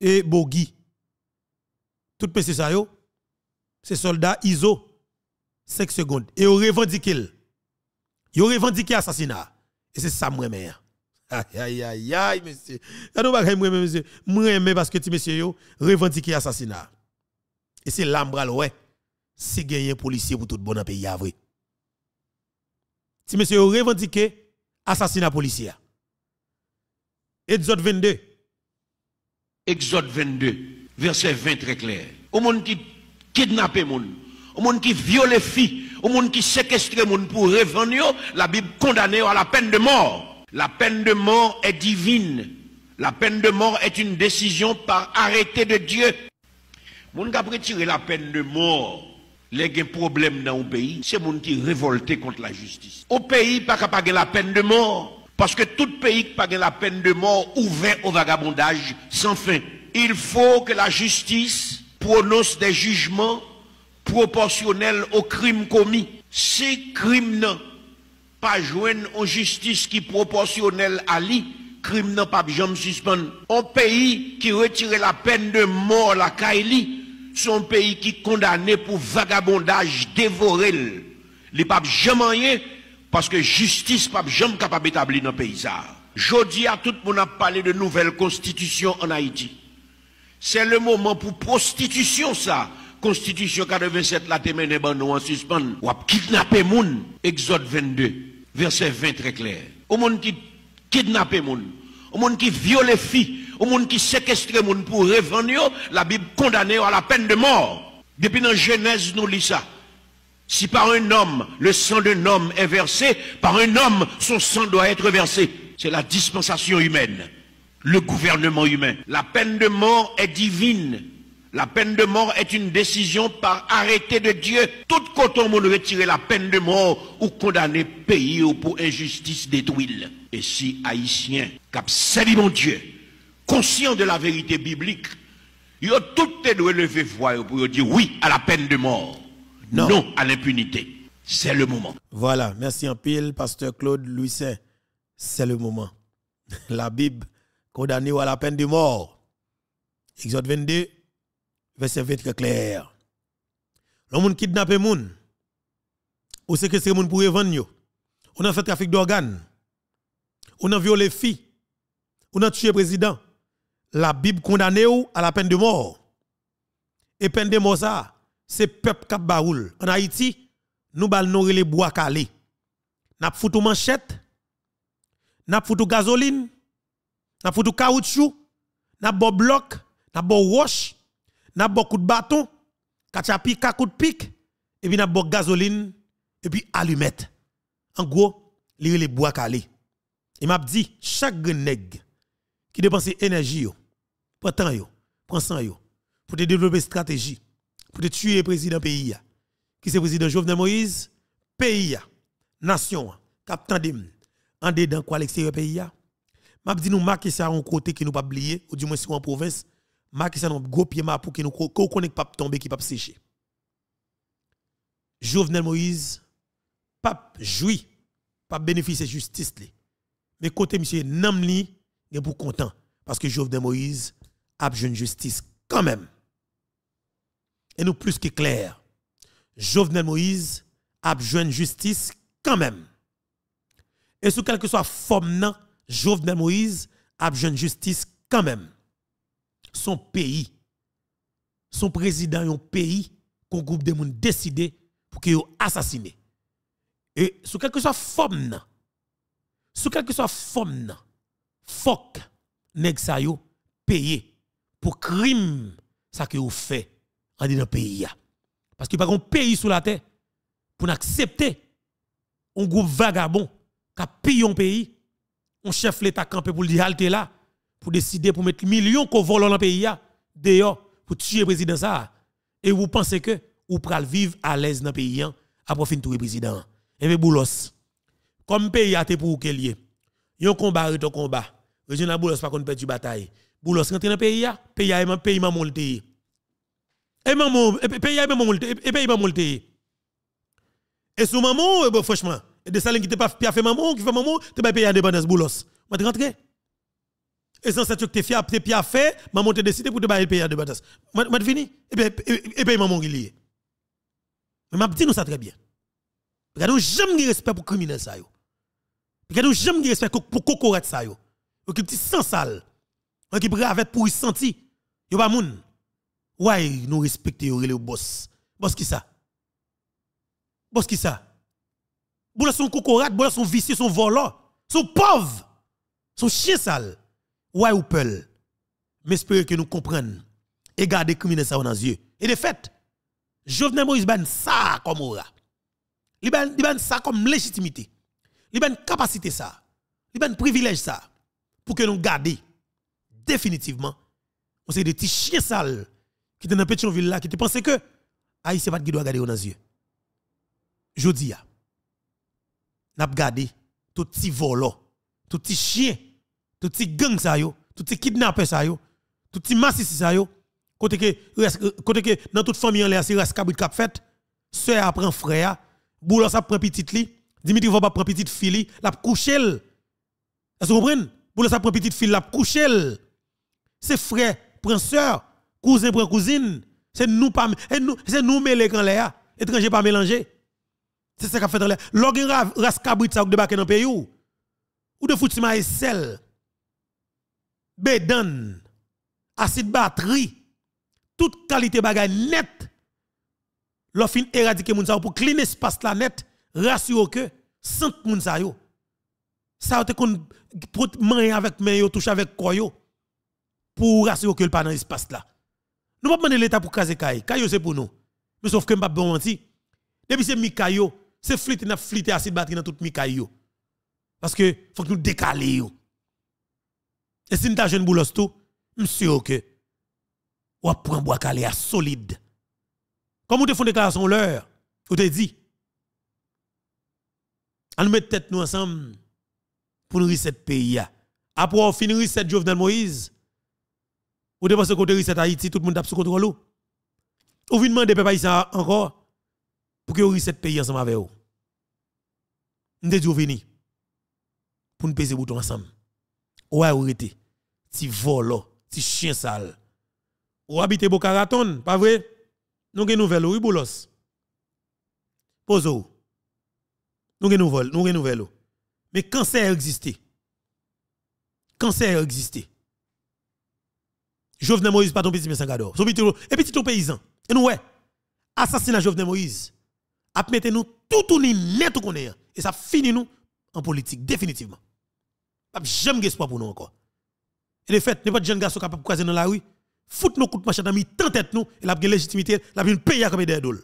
[SPEAKER 1] et Bogi, Tout PC ça yo, ces soldats ISO 5 secondes et vous revendiquent. Ils revendiquent assassinat et c'est ça moi Ay, Aïe aïe aïe monsieur. Ça nous bagaille moi monsieur. Moi parce que ti monsieur yo revendique assassinat. Et c'est l'ambral ouais. C'est un policier pour tout bon dans pays avril Ti monsieur yo revendiquer assassinat policier. Et 22 Exode 22, verset 20 très clair. Au monde qui
[SPEAKER 2] kidnappe monde, au monde qui viole filles, au monde qui séquestre monde pour revenir, la Bible condamne à la peine de mort. La peine de mort est divine. La peine de mort est une décision par arrêté de Dieu. Monde qui a retiré la peine de mort, les problèmes dans le pays, c'est monde qui révolté contre la justice. Au pays, pas capable la peine de mort. Parce que tout pays qui pague la peine de mort ouvert au vagabondage sans fin. Il faut que la justice prononce des jugements proportionnels aux crimes commis. Si crime n'a pas joindre en justice qui proportionnelle à lui, crime n'a pas jamais suspendre. Un pays qui retire la peine de mort la Kaili, un pays qui condamné pour vagabondage dévoré. Les papes jamais parce que justice pas jamais capable d'établir dans le pays. Jodi à tout le monde a parlé de nouvelle constitution en Haïti. C'est le moment pour prostitution ça. Constitution 87 la témène ban nous en suspens. Ou kidnapper moun. Exode 22, verset 20 très clair. Au monde qui kidnapper moun, au monde qui viole filles, au monde qui séquestre moun pour revendre, la Bible condamné à la peine de mort. Depuis dans Genèse nous lit ça. Si par un homme, le sang d'un homme est versé, par un homme, son sang doit être versé. C'est la dispensation humaine, le gouvernement humain. La peine de mort est divine. La peine de mort est une décision par arrêté de Dieu. Tout quand on veut retirer la peine de mort ou condamner pays ou pour injustice détruite. Et si haïtien, cap Dieu, conscient de la vérité biblique, il a tout est lever voix pour dire oui à la peine de mort. Non, à l'impunité.
[SPEAKER 1] C'est le moment. Voilà, merci en pile, pasteur Claude Louisin. C'est le moment. La Bible condamnée à la peine de mort. Exode 22, verset 20 très clair. Le monde kidnappe moun. Ou séquestre moun pour revendre On a fait trafic d'organes. On a violé filles. On a tué président. La Bible condamnée à la peine de mort. Et peine de mort ça, c'est peuple cap baoul. En Haïti, nous bal nourrir les bois calés. N'a foutu manchette, n'a foutu gasoline, n'a foutu caoutchouc, n'a bon bloc, n'a bon roche, n'a des coup de bâton, kachapi ka coup de pique et puis n'a de gazoline, et puis allumette. En gros, li les bois calés. Et m'a dit chaque nègre qui dépense énergie yo, prend temps yo, prend sang pour te développer stratégie pour tuer le président pays. Qui c'est président Jovenel Moïse? Pays, nation, captain en dedans quoi l'extérieur pays. je dit nous marquer ça en côté qui nous pas oublier ou du moins sur en province, marquer ça dans gros pied pour que nous connaissons pas tomber qui pas sécher. Jovenel Moïse pas joui, pas bénéficier justice Mais côté monsieur Namli, il est pour content parce que Jovenel Moïse a une justice quand même et nous plus que clair. Jovenel Moïse a besoin de justice quand même. Et sous quelque que soit forme, Jovenel Moïse a besoin de justice quand même. Son pays, son président, un pays qu'un groupe de monde décidé pour qu'il assassiné. Et sous quelque que soit forme, sous quelque soit forme, fuck nèg sa payer pour crime ça que vous fait rentrer dans le pays. Parce qu'il n'y a pas de pays sous la terre pour accepter un groupe vagabond qui a pillé un pays, un chef l'État campé pour le dire halte là, pour décider pour mettre millions de vole dans le pays D'ailleurs, pour tuer le président ça. Et vous pensez que vous pouvez vivre à l'aise dans le pays hein, après fin tout le président. Et hein. eh boulos, comme pays a été pour vous a un combat a un combat. Régional Boulos pas contre perdre du bataille. Boulos rentre dans le pays, pays a pays m'a et maman, et paye maman, et pays maman Et sous maman, eh bon, franchement, et des salines qui te pas fait maman, qui fait maman, te pas payer indépendance boulos. On rentré rentrer. Et sans ça, tu te fait, tu te fait, maman te décidé pour te payer à indépendance. On te fini. Et paye maman y lié. Mais m'a dit nous ça très bien. Regardez, jamais respect pour criminels ça yo. Regardez, jamais respect pour cocorette ça yo. Un petit sans sale. Qui brave pour y sentir. Yo pas monde. Ouais, nous respectons le boss. Boss qui ça? Boss qui ça? Boule son cocorate, boule son vicieux, son volant, son pauvre, son chien sale. Ouais ou peul. Mais espérons que nous comprenions et garder criminels ça dans yeux. Et de fait, Jovenel Moïse ban ça comme aura. Il ban, ça comme légitimité. Il ban capacité ça. Il ban privilège ça. Pour que nous gardions définitivement. On sait des petits chiens sales qui était dans Pétionville là, qui te pensait que c'est ah, pas qui doit garder dans les yeux. Je dis, n'a pas gardé tout petit volant, tout petit chien, tout petit gang ça yo, tout petit kidnapper ça yo, tout petit massis ça yo, côté que côté que dans toute famille en l'air c'est ras cabrit cap fait, sœur apprend frère, sa prend petite li, Dimitri va pas prendre petite fille, la coucher. Est-ce que vous comprenez? sa prend petite fille, la coucher. C'est frère, prend sœur cousin pour cousine, c'est nous pas c'est nous c'est nous mêler quand l'air, étranger pas mélanger. C'est ça qu'a fait dans l'air. Logan ras cabrit ça ou débarquer dans pays ou de foutu ma sel. Bédan, acide batterie, toute qualité bagay net. L'offin éradiquer moun sa pour clean espace la net, rassure que sans moun sa yo. Ça te kon main avec main yo touche avec quoi yo pour rassurer que le pas dans espace là. Nous ne pouvons pas l'État pour caser Kayo. c'est pour nous. Mais sauf que je ne bon menti. Depuis c'est Mikayo, c'est flit, n'a flitté assez batterie dans toute Mikayo. Parce que faut que nous décalions. Et si nous avons jeune boulos tout, monsieur, que ou prend bois calé à solide. Comme vous te font déclaration l'heure, vous te dit, on mettre tête nous ensemble pour nous ce pays. Après, on finit reset Jovenel Moïse, ou dépensez côté recette Haïti, tout le monde a sous contrôle. Ou vous demandez peuple haïtien encore pour que vous ce pays ensemble avec vous. Nous devons venir pour nous peser bouton ensemble. Ou vous arrêter. Ti volo, oh, ti chien sale. Ou habite Boca Raton, pas vrai? Nous avons une nouvelle, oui, Boulos. Nous avons une nouvelle, nous avons une nouvelle. Oh. Mais cancer existe. Cancer existe. Jovenel Moïse, pas ton petit Sangador. Son et petit ton paysan. Et nous, ouais, assassinat Jovenel Moïse, a nous tout ou ni net qu'on est. Et ça finit nous en politique, définitivement. Pas jamais espoir pour nous encore. Et de fait, n'est pas de jeune garçon capable de croiser dans la rue, Foutons nos coups de machin dans tant tête nous, et la légitimité, la vie payer comme des dollars.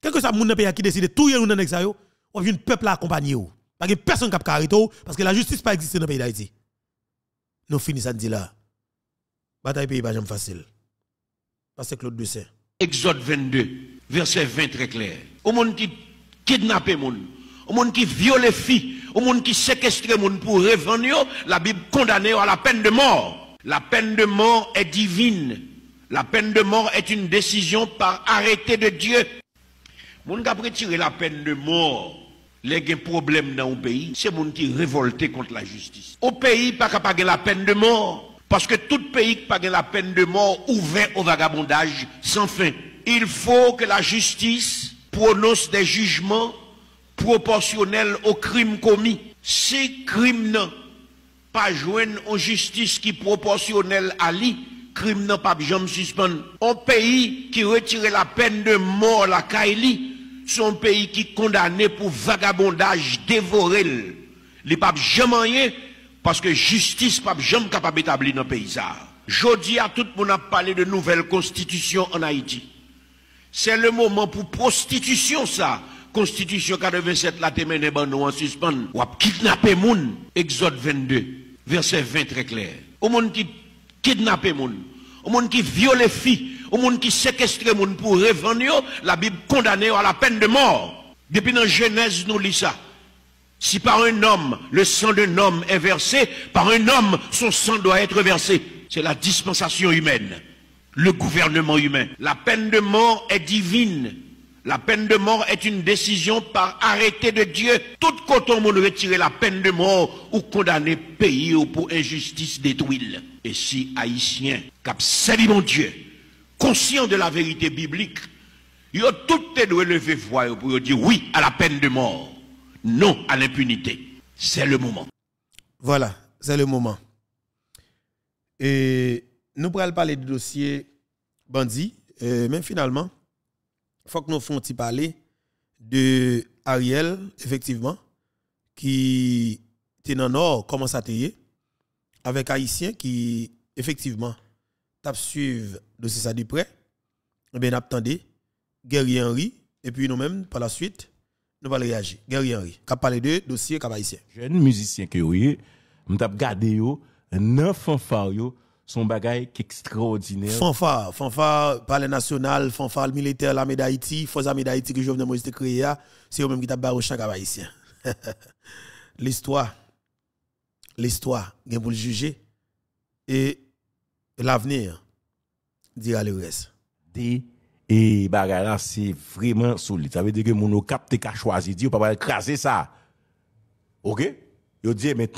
[SPEAKER 1] Quelque chose, moun pays qui décide tout nous dans ou on vient peuple accompagner ou. Parce que personne qui a arrêté parce que la justice pas existe dans le pays d'Haïti. Nous finissons de dire là. Bataille pays, pas jamais facile. Parce que Claude Exode
[SPEAKER 2] 22, verset 20 très clair. Au monde qui kidnappe monde, au monde qui viole filles, au monde qui séquestre monde pour revenir, la Bible condamne à la peine de mort. La peine de mort est divine. La peine de mort est une décision par arrêté de Dieu. monde qui a retiré la peine de mort, les problèmes dans le pays, c'est monde qui révolté contre la justice. Au pays, pas capable la peine de mort. Parce que tout pays qui n'a la peine de mort ouvert au vagabondage sans fin. Il faut que la justice prononce des jugements proportionnels aux crimes commis. Si crime n'a pas joindre en justice qui est proportionnelle à lui, crime n'a pas jamais suspendre. Un pays qui retire la peine de mort la Kaili, c'est un pays qui est pour vagabondage dévoré. Il papes a pas jamais parce que justice pas jamais capable d'établir dans le pays. Jodi à tout le monde a parlé de nouvelle constitution en Haïti. C'est le moment pour prostitution ça. Constitution 87 la témène ban nous en suspend. Ou kidnapper moun. Exode 22, verset 20 très clair. Au monde qui kidnappe moun, au monde qui viole filles, au monde qui séquestre moun pour revendre, la Bible condamne à la peine de mort. Depuis dans Genèse nous lisons. ça. Si par un homme, le sang d'un homme est versé, par un homme, son sang doit être versé. C'est la dispensation humaine, le gouvernement humain. La peine de mort est divine. La peine de mort est une décision par arrêté de Dieu. Tout coton on retirer la peine de mort ou condamner pays ou pour injustice détruite. Et si haïtien, qu'absolument Dieu, conscient de la vérité biblique, ils ont tout levé voix pour dire oui à la peine de mort non
[SPEAKER 1] à l'impunité. C'est le moment. Voilà, c'est le moment. Et nous pourrions parler du dossier Bandi, mais finalement, il faut que nous fassions parler de Ariel, effectivement, qui était dans le nord, commence à tailler, avec Haïtien qui, effectivement, tape le dossier ça de près. Et eh bien, attendez, Guerrier Henry, et puis nous-mêmes, par la suite, nous allons réagir. Gary Henry, qui parle de dossier haïtien.
[SPEAKER 3] Jeune musicien que vous nous avons gardé yo, neuf fanfares yo, son bagage qui est extraordinaire.
[SPEAKER 1] Fanfare, fanfare, palais national, fanfare militaire, l'armée d'Haïti, force armée d'Haïti que Jovenel Moïse créé, c'est eux même qui t'a barré au champ l'histoire, l'histoire, vous pouvez le juger, et l'avenir dira le reste. Des
[SPEAKER 3] et c'est vraiment solide. Ça veut dire que mon capte qu'a choisi, dit, pas écraser ça. Ok? Yo dit, eh, mais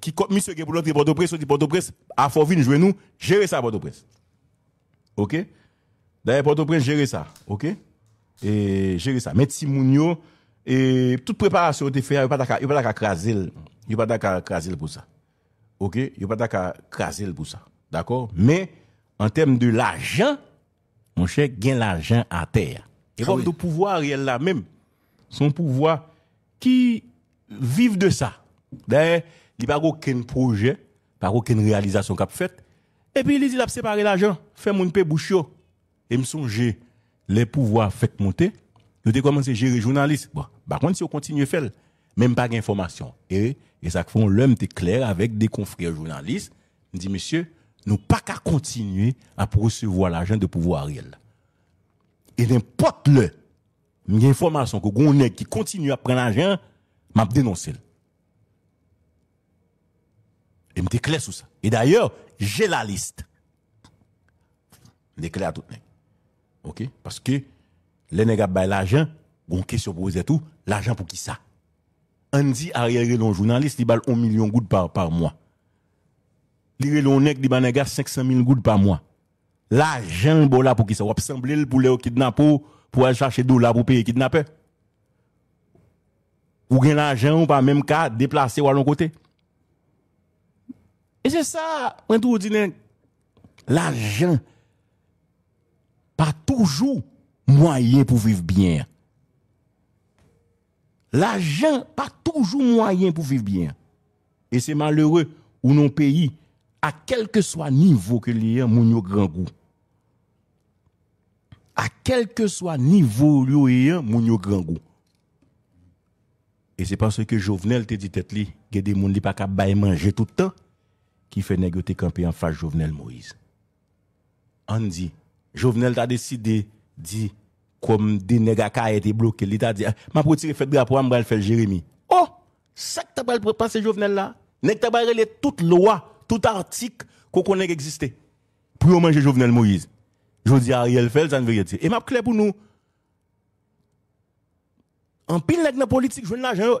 [SPEAKER 3] qui comme monsieur pour l'autre, port presse dit port presse prince à fort venir nous, gérer ça, port presse Ok? D'ailleurs, port presse gérer ça. Ok? Et gérer ça. Mais si moun et toute préparation était fait, peut pas d'accord, yo pas d'accord craser, a pas d'accord craser pour ça. Ok? peut pas d'accord craser pour ça. D'accord? Mais, en termes de l'argent, mon cher, gagne l'argent à terre. Et comme le pouvoir, il là même. Son pouvoir qui vivent de ça. D'ailleurs, il n'y a pas aucun projet, pas aucune réalisation qu'a fait Et puis, il dit, a séparé l'argent, fait mon père bouchot. Et me songe, les pouvoirs fait monter. Il a commencé à gérer les journalistes. Bon, par contre, si on continue à faire, même pas d'information. Et, et ça font l'homme est clair avec des confrères journalistes. Il dit, monsieur, nous pas qu'à continuer à recevoir l'argent de pouvoir réel. Et n'importe le, une information que on qui continue à prendre l'argent, m'a dénoncé. Et me clair sur ça. Et d'ailleurs, j'ai la liste. Je clair à tout le OK Parce que les nègres ont l'argent, une question poser tout, l'argent pour qui ça On dit arrière le journaliste, il balle un million gouttes par, par mois l'on relonek di banega 500 000 gouttes par mois. L'argent là pour qui ça va pour les kidnappés pour aller chercher dollars pour payer kidnapper. Ou rien l'argent ou pas même cas déplacer ou à l'autre côté. Et c'est ça, on tout dit l'argent pas toujours moyen pour vivre bien. L'argent pas toujours moyen pour vivre bien. Et c'est malheureux où nos pays à quel que soit niveau que lié mon yo grand goût à quel que soit niveau lié mon yo grand goût et c'est parce que Jovenel te dit tête li que des monde li pas capable manger tout le temps qui fait négocier camper en face Jovenel Moïse on dit Jovenel t'a décidé dit comme des nègres qui été bloqués il t'a dit ah, m'a petite fait drapeau m'a faire Jérémie oh ça que t'as pas passé Jovenel là nèg t'a pas toute loi tout article qu'on connaît Pour Pour manger Jovenel Moïse. Je dis Ariel Fell, ça ne veut dire. Et ma clé pour nous. En pile dans la politique, je l'argent.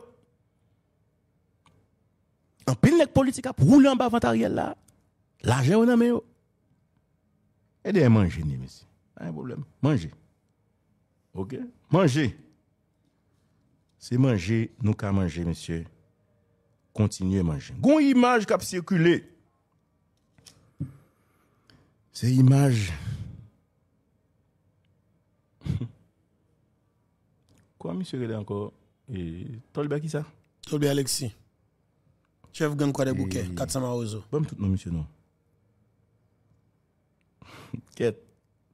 [SPEAKER 3] En pile la politique, pour rouler en bas avant Ariel là. L'argent, on a mis. Et de manger, monsieur. Pas de problème. Manger. OK? Manger. C'est manger, nous qu'à manger, monsieur. Continuez à manger. Gon image qui a circulé c'est images. Quoi, monsieur, il est encore et... Tolbe qui ça
[SPEAKER 1] Tolbe Alexis. Chef gang quoi des bouquets, 400 marozo.
[SPEAKER 3] Bon, tout non, monsieur, non. Quête.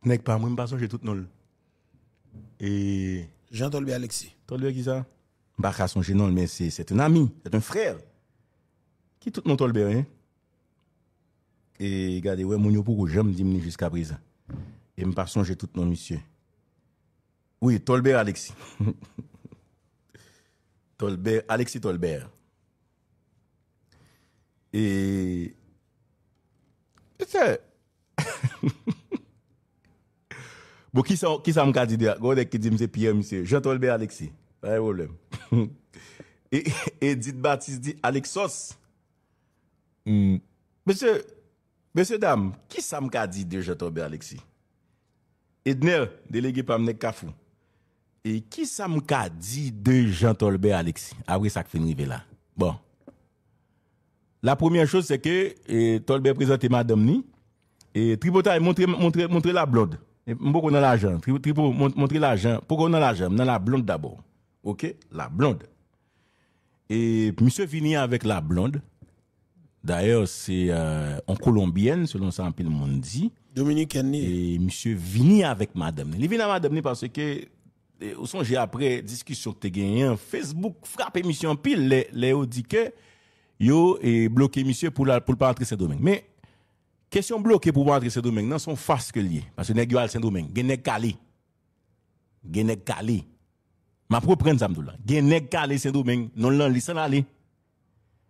[SPEAKER 3] N'est pas moi, je j'ai tout non. Et.
[SPEAKER 1] Jean Tolbe Alexis. Tolbert qui ça
[SPEAKER 3] Bah, son non, mais c'est un ami, c'est un frère. Qui tout non tolbe, hein et regardez, ouais, mon pour j'aime diminuer jusqu'à présent. Et me pas j'ai tout non, monsieur. Oui, Tolbert Alexis. Tolbert, Alexis Tolbert. Et. C'est. bon, qui ça me dit Regardez qui dit, c'est Pierre, monsieur. Jean Tolbert Alexis. Pas de problème. et Edith Baptiste dit Alexos. Hmm. Monsieur. Monsieur, dames, qui ça m'a dit de jean tolbert Alexis Edner, délégué par Mnek Kafou. Et qui ça m'a dit de jean tolbert Alexis Après ça, finit là. Bon. La première chose, c'est que eh, Tolbert présente madame ni. Et Tribota, montre la blonde. Pourquoi on a l'argent Tripo, montré l'argent. Pourquoi on a l'argent On a la blonde d'abord. OK La blonde. Et monsieur finit avec la blonde. D'ailleurs, c'est euh, en colombienne, selon ça, un peu le monde dit. Et monsieur vini avec madame. Il vient avec madame parce que, eh, au j'ai après discussion que tu Facebook frappe émission pile, les, dit que, yo, et bloqué monsieur pour ne pas entrer ce domaine. Mais, question bloquée pour pas entrer ce domaine, non, son face que lié. Parce que, n'est pas ce domaine. Gene calé. Ma propre prendre ça, m'doula. pas calé ce Non, l'an, la aller.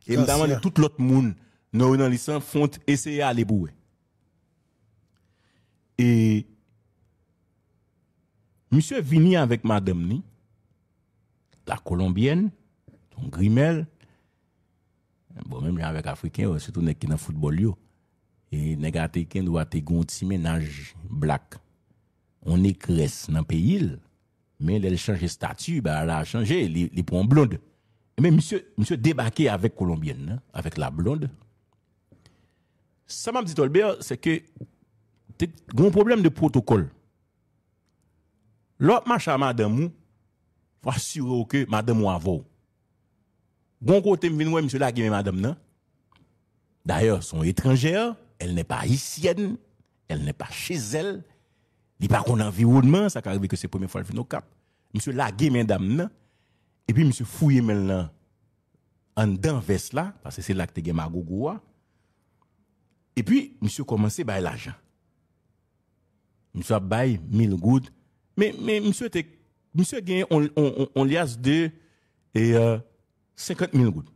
[SPEAKER 3] Et tout l'autre monde, nous, dans font essayer d'aller pour Et, monsieur vini avec madame ni, la colombienne, ton grimel, bon, même avec africain, surtout les qui dans football, Et les africains ménage black. On est dans le pays, mais elle change de statut, bah, elle a changé, les prend blonde. Mais monsieur, monsieur débarqué avec Colombienne, hein, avec la blonde. Ça m'a dit Tolbert, c'est que un problème de protocole. L'autre marche à madame, faut assurer que madame a avant. Bon côté, me monsieur là, qui madame, D'ailleurs, son étrangère, elle n'est pas haïtienne, elle n'est pas chez elle, il n'y a pas qu'on environnement, ça arrive que c'est la première fois qu'elle vient au cap. Monsieur Lagué, Madame. Et puis, monsieur fouillé maintenant en dedans veste là, parce que c'est là que tu ma gougoua. Hein. Et puis, monsieur commencé à l'argent. Monsieur a bail 1000 gouttes. Mais, mais monsieur, était monsieur a on, on, on, liasse de et, euh, 50 000 gouttes.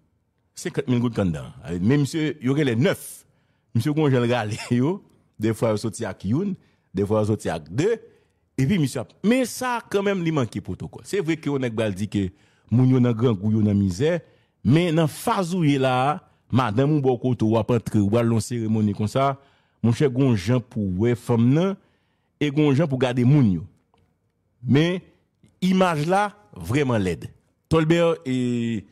[SPEAKER 3] 50 000 gouttes quand Mais monsieur, il y aurait les 9. Monsieur Gonjel yo des fois il sorti à une, des fois il sorti à deux. Et puis monsieur, mais ça quand même, il manque protocole. C'est vrai qu'on a dit que moun yo nan grand gou nan misère mais dans phase où là madame ou bokoto ou pas ou une cérémonie comme ça mon cher gon gens pour ouais femme nan et gon gens pour garder moun mais image là vraiment laide Tolbert et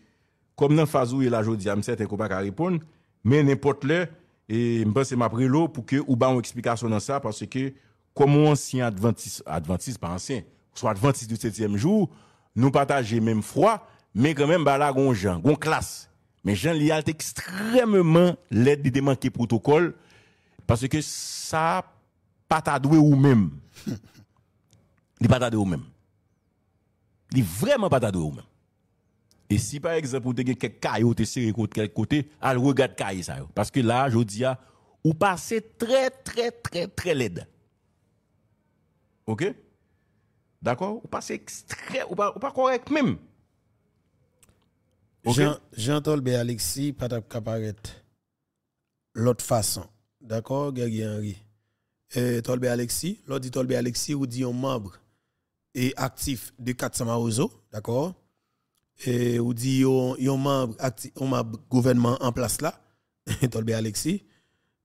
[SPEAKER 3] comme dans phase où là jodi am certain qu'on pas répondre mais n'importe le et je pense m'a l'eau pour que ou ba une explication dans ça parce que comme ancien adventiste par pas ancien soit adventiste du 7e jour nous partager même froid, mais quand même, bah là, gon classe. Mais Jean Lial est extrêmement l'aide de démanquer protocole, parce que ça, pas ou même. Il pas ou même. Il vraiment pas ou même. Et si par exemple, vous avez quelques cailloux, vous serré contre quel côté, allez regarder caille ça. Parce que là, je dis, vous passez très, très, très, très laide. OK? D'accord Ou pas c'est extrait, ou pas, correct même.
[SPEAKER 1] Jean, tolbe Alexis, pas d'apparaître l'autre façon. D'accord, Gary Henry eh, Tolbe Alexis, l'autre dit Tolbe Alexis ou dit un membre et actif de 400 Marozo, d'accord et eh, ou dit un membre actif un membre gouvernement en place là Tolbe Alexis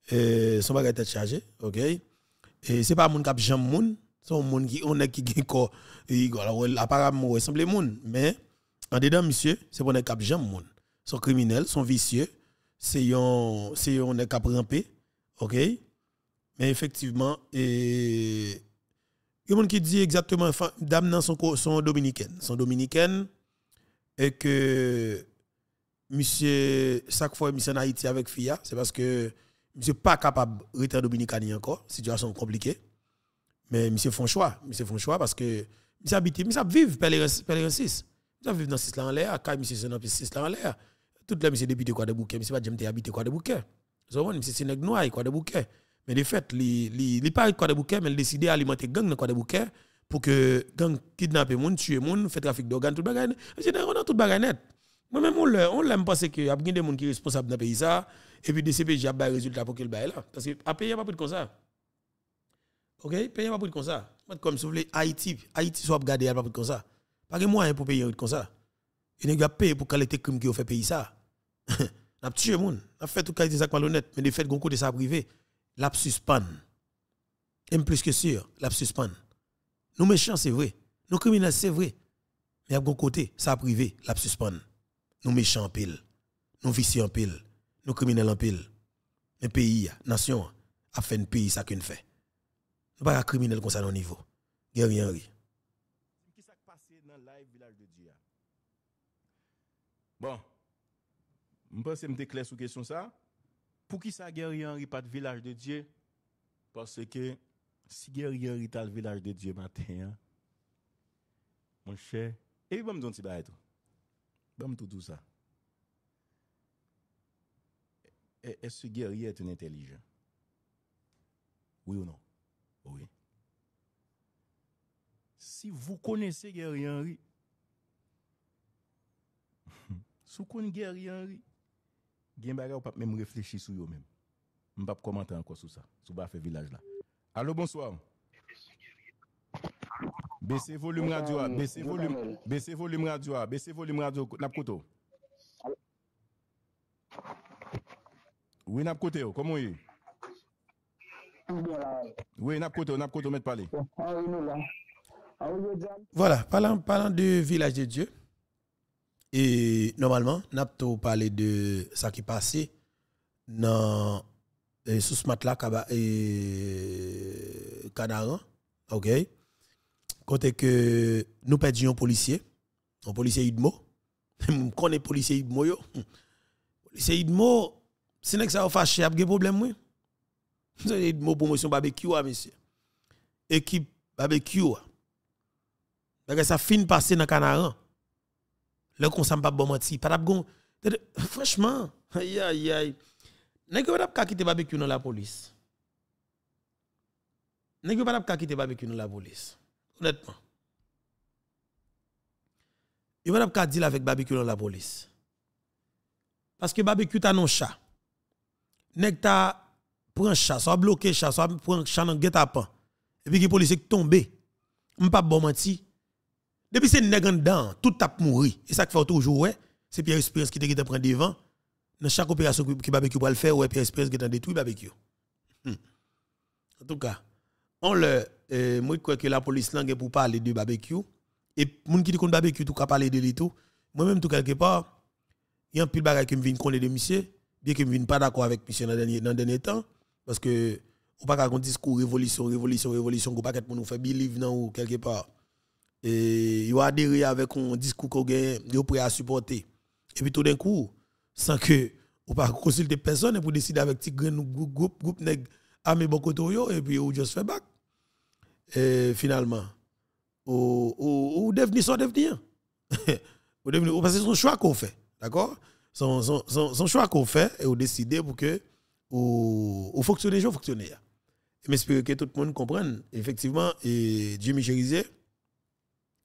[SPEAKER 1] eh, son bagage est chargé OK et c'est pas mon cap été chargé. Son monde qui on est qui gagne voilà apparemment ressemble monde, mais en dedans monsieur, c'est pour des cap jambe monde. Son criminel, son vicieux, c'est un c'est on est ramper, OK Mais effectivement et il y a monde qui dit exactement dame dans sont son dominicaine, son dominicaine et que monsieur chaque fois monsieur en Haïti avec FIA, c'est parce que suis pas capable de rester dominicain encore, situation compliquée. Mais monsieur font choix, monsieur font parce que monsieur habite, monsieur vivre Pelle les 6. Monsieur vivre dans 6 là en l'air, quand monsieur dans 6 là en l'air. Tout le monsieur député quoi de bouquet, monsieur pas j'aime habité quoi de bouquet. Vous monsieur c'est nèg noir quoi de bouquet. Mais de fait, il n'est pas quoi de bouquet, mais il décide alimenter gang dans quoi de bouquet pour que gang kidnapper moun, tuer moun, fait trafic d'organes tout bagay. C'est dans tout bagay net. Moi même on l'aime penser que y a des gens qui sont responsables dans le pays ça et puis CPJ a des résultats pour qu'il bail là parce que a pas plus comme ça. OK, payer pas comme ça. Comme si vous voulez Haïti, Haïti soit gardé pas comme ça. Pas moi moyen pour payer comme ça. Et pas avons payé pour qualité crime qui ont fait payer ça. N'a tué moun, n'a fait tout qualité ça malhonnête, mais de fait gon côté ça privé, l'a suspend. Et plus que sûr, l'a suspend. Nous méchants c'est vrai, nous criminels c'est vrai. Mais à gon côté ça privé, l'a suspend. Nous méchants en pile, nous vicieux en pile, nous criminels en pile. pays, nation a fait un pays ça qu'une fait. Nous pas un criminel comme ça le niveau. Guerrier Henry.
[SPEAKER 3] Qui s'est passé dans live village de Dieu Bon. Je pense que je clair sur question ça. Pour qui ça Guerrier Henry pas de village de Dieu Parce que si Guerrier Henry le village de Dieu matin, hein. mon cher, et vais me donner bail tout. Bon me tout ça. Est-ce que Guerrier est un intelligent Oui ou non Si vou konese geryan ri Sou kon geryan ri Gyan ba re ou pap mèm reflechi sou yo mèm Mbap komante anko sou sa Sou bap fe vilaj la Alo bonsoir Bese volum radio Bese volum radio Bese volum radio Napkote ou Ou napkote ou Komou yi Oui, on n'a parler.
[SPEAKER 1] Voilà, parlant, parlant du village de Dieu, et normalement, n'a pas parlé de ce qui passait dans eh, sous ce matelas et eh, Canaran, OK Côté que nous perdions un policier, un policier Idmo. Je connais policier Idmo Policier Idmo, c'est que ça a fâché, il y a des problèmes c'est une promotion barbecue, hein, monsieur. Équipe barbecue. Hein. Parce ça fin passer dans Canaran. Là, ne s'en pas bon menti. Pas Franchement, aïe aïe aïe. N'est-ce pas pas quitter barbecue dans la police? N'est-ce pas pas quitter barbecue dans la police? Honnêtement. Il va pas dire avec barbecue dans la police. Parce que barbecue t'a non chat. N'est-ce prend chat, soit bloqué chat, soit prend chat dans guet-apens. Et puis les policiers qui ne On pas bon menti. Depuis c'est nèg dedans, tout tape mourir. Et ça qui fait toujours ouais, c'est Pierre Espérance qui te prend devant. Dans chaque opération qui barbecue pour le faire, ouais Pierre Espérance qui t'a détruit barbecue. Hmm. En tout cas, on le euh, moi je crois que la police langue pour parler de barbecue et les gens qui dit qu'on barbecue tout cas parler de lui tout. Moi-même tout quelque part, il y a un pile bagage qui me vient connaître de monsieur, bien que je ne suis pas d'accord avec monsieur dans le dernier temps. Parce que, ou pas qu'on discours révolution, révolution, révolution, ou pas pour nous faire « believe ou quelque part. Et ils ont adhéré avec un discours qu'on gagne, ils prêt à supporter. Et puis tout d'un coup, sans que ou pas consulter personne pour décider avec petit groupe groupe groupe nèg armé et puis ou se fait back. Et finalement, ou ou, ou devenir son devenir. ou parce que c'est son choix qu'on fait, d'accord? Son, son, son, son choix qu'on fait et on décide pour que aux, fonctionne, fonctionnaires, fonctionne. j'espère que tout le monde comprenne. Effectivement, et Dieu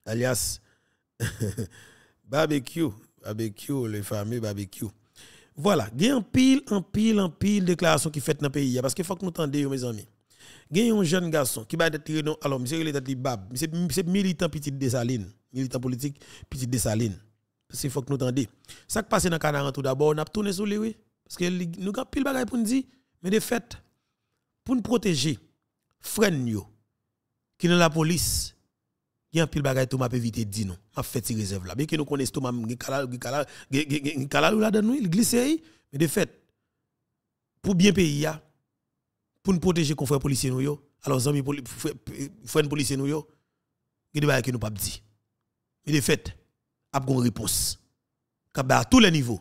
[SPEAKER 1] alias barbecue, barbecue, le fameux barbecue. Voilà, il y a un pile, un pile, un pile déclaration qui fait dans le pays. Parce qu'il faut que nous entendions, mes amis. Il y a un jeune garçon qui va être tiré Alors, monsieur, il est bab. C'est militant petit un Militant politique petit Desaline. Parce qu'il faut que nous entendions. Ça qui passe dans le canard tout d'abord, on a tourné sur lui, oui. Parce que nous avons pile choses pour nous dire, mais de fait, pour nous protéger, freine qui dans la police, il y a un pile bagaille tout m'a évité dit non. en fait ces réserves là. Bien que nous connaissons tout m'a calal qui nous il glisse mais de fait pour bien payer, pour nous protéger qu'on fait policiers, nous yo. Alors les frères policiers, nous yo, il des choses que nous pas dit. Mais de fait, a une réponse. à tous les niveaux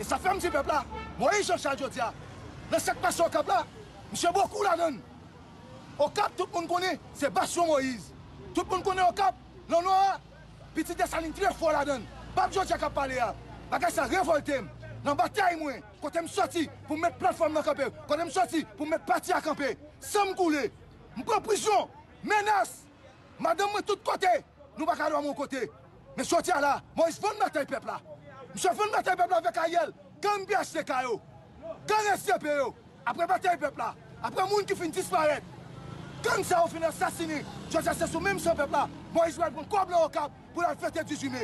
[SPEAKER 4] E sa fèm ti pepla, Moise chan chan Jotia. Le sekpasyon kap la, msye bokou la den. O kap, tout moun kone, se bas yon Moise. Tout moun kone o kap, lè ou non, nou a, pitite salin tre fò la den. Bab Jotia kap pale ya, bagay sa revolte m. Nan batay mwen, kote m soti pou mèt platform lakampev, kote m soti pou mèt pati lakampev. Sem koule, m kon prison, menas, madem m tout kote, nou baka rwa m wokote. M sotia la, Moise von matay pepla. Je Mse foun batay pepla vek a yel, gen mbyeste ka le peuple après Après le batay là après moun ki fin disparet, gen sa ou fin asasini, sous se ce peuple, moi, pepla, je vais pou kob au cap pour la ne di pas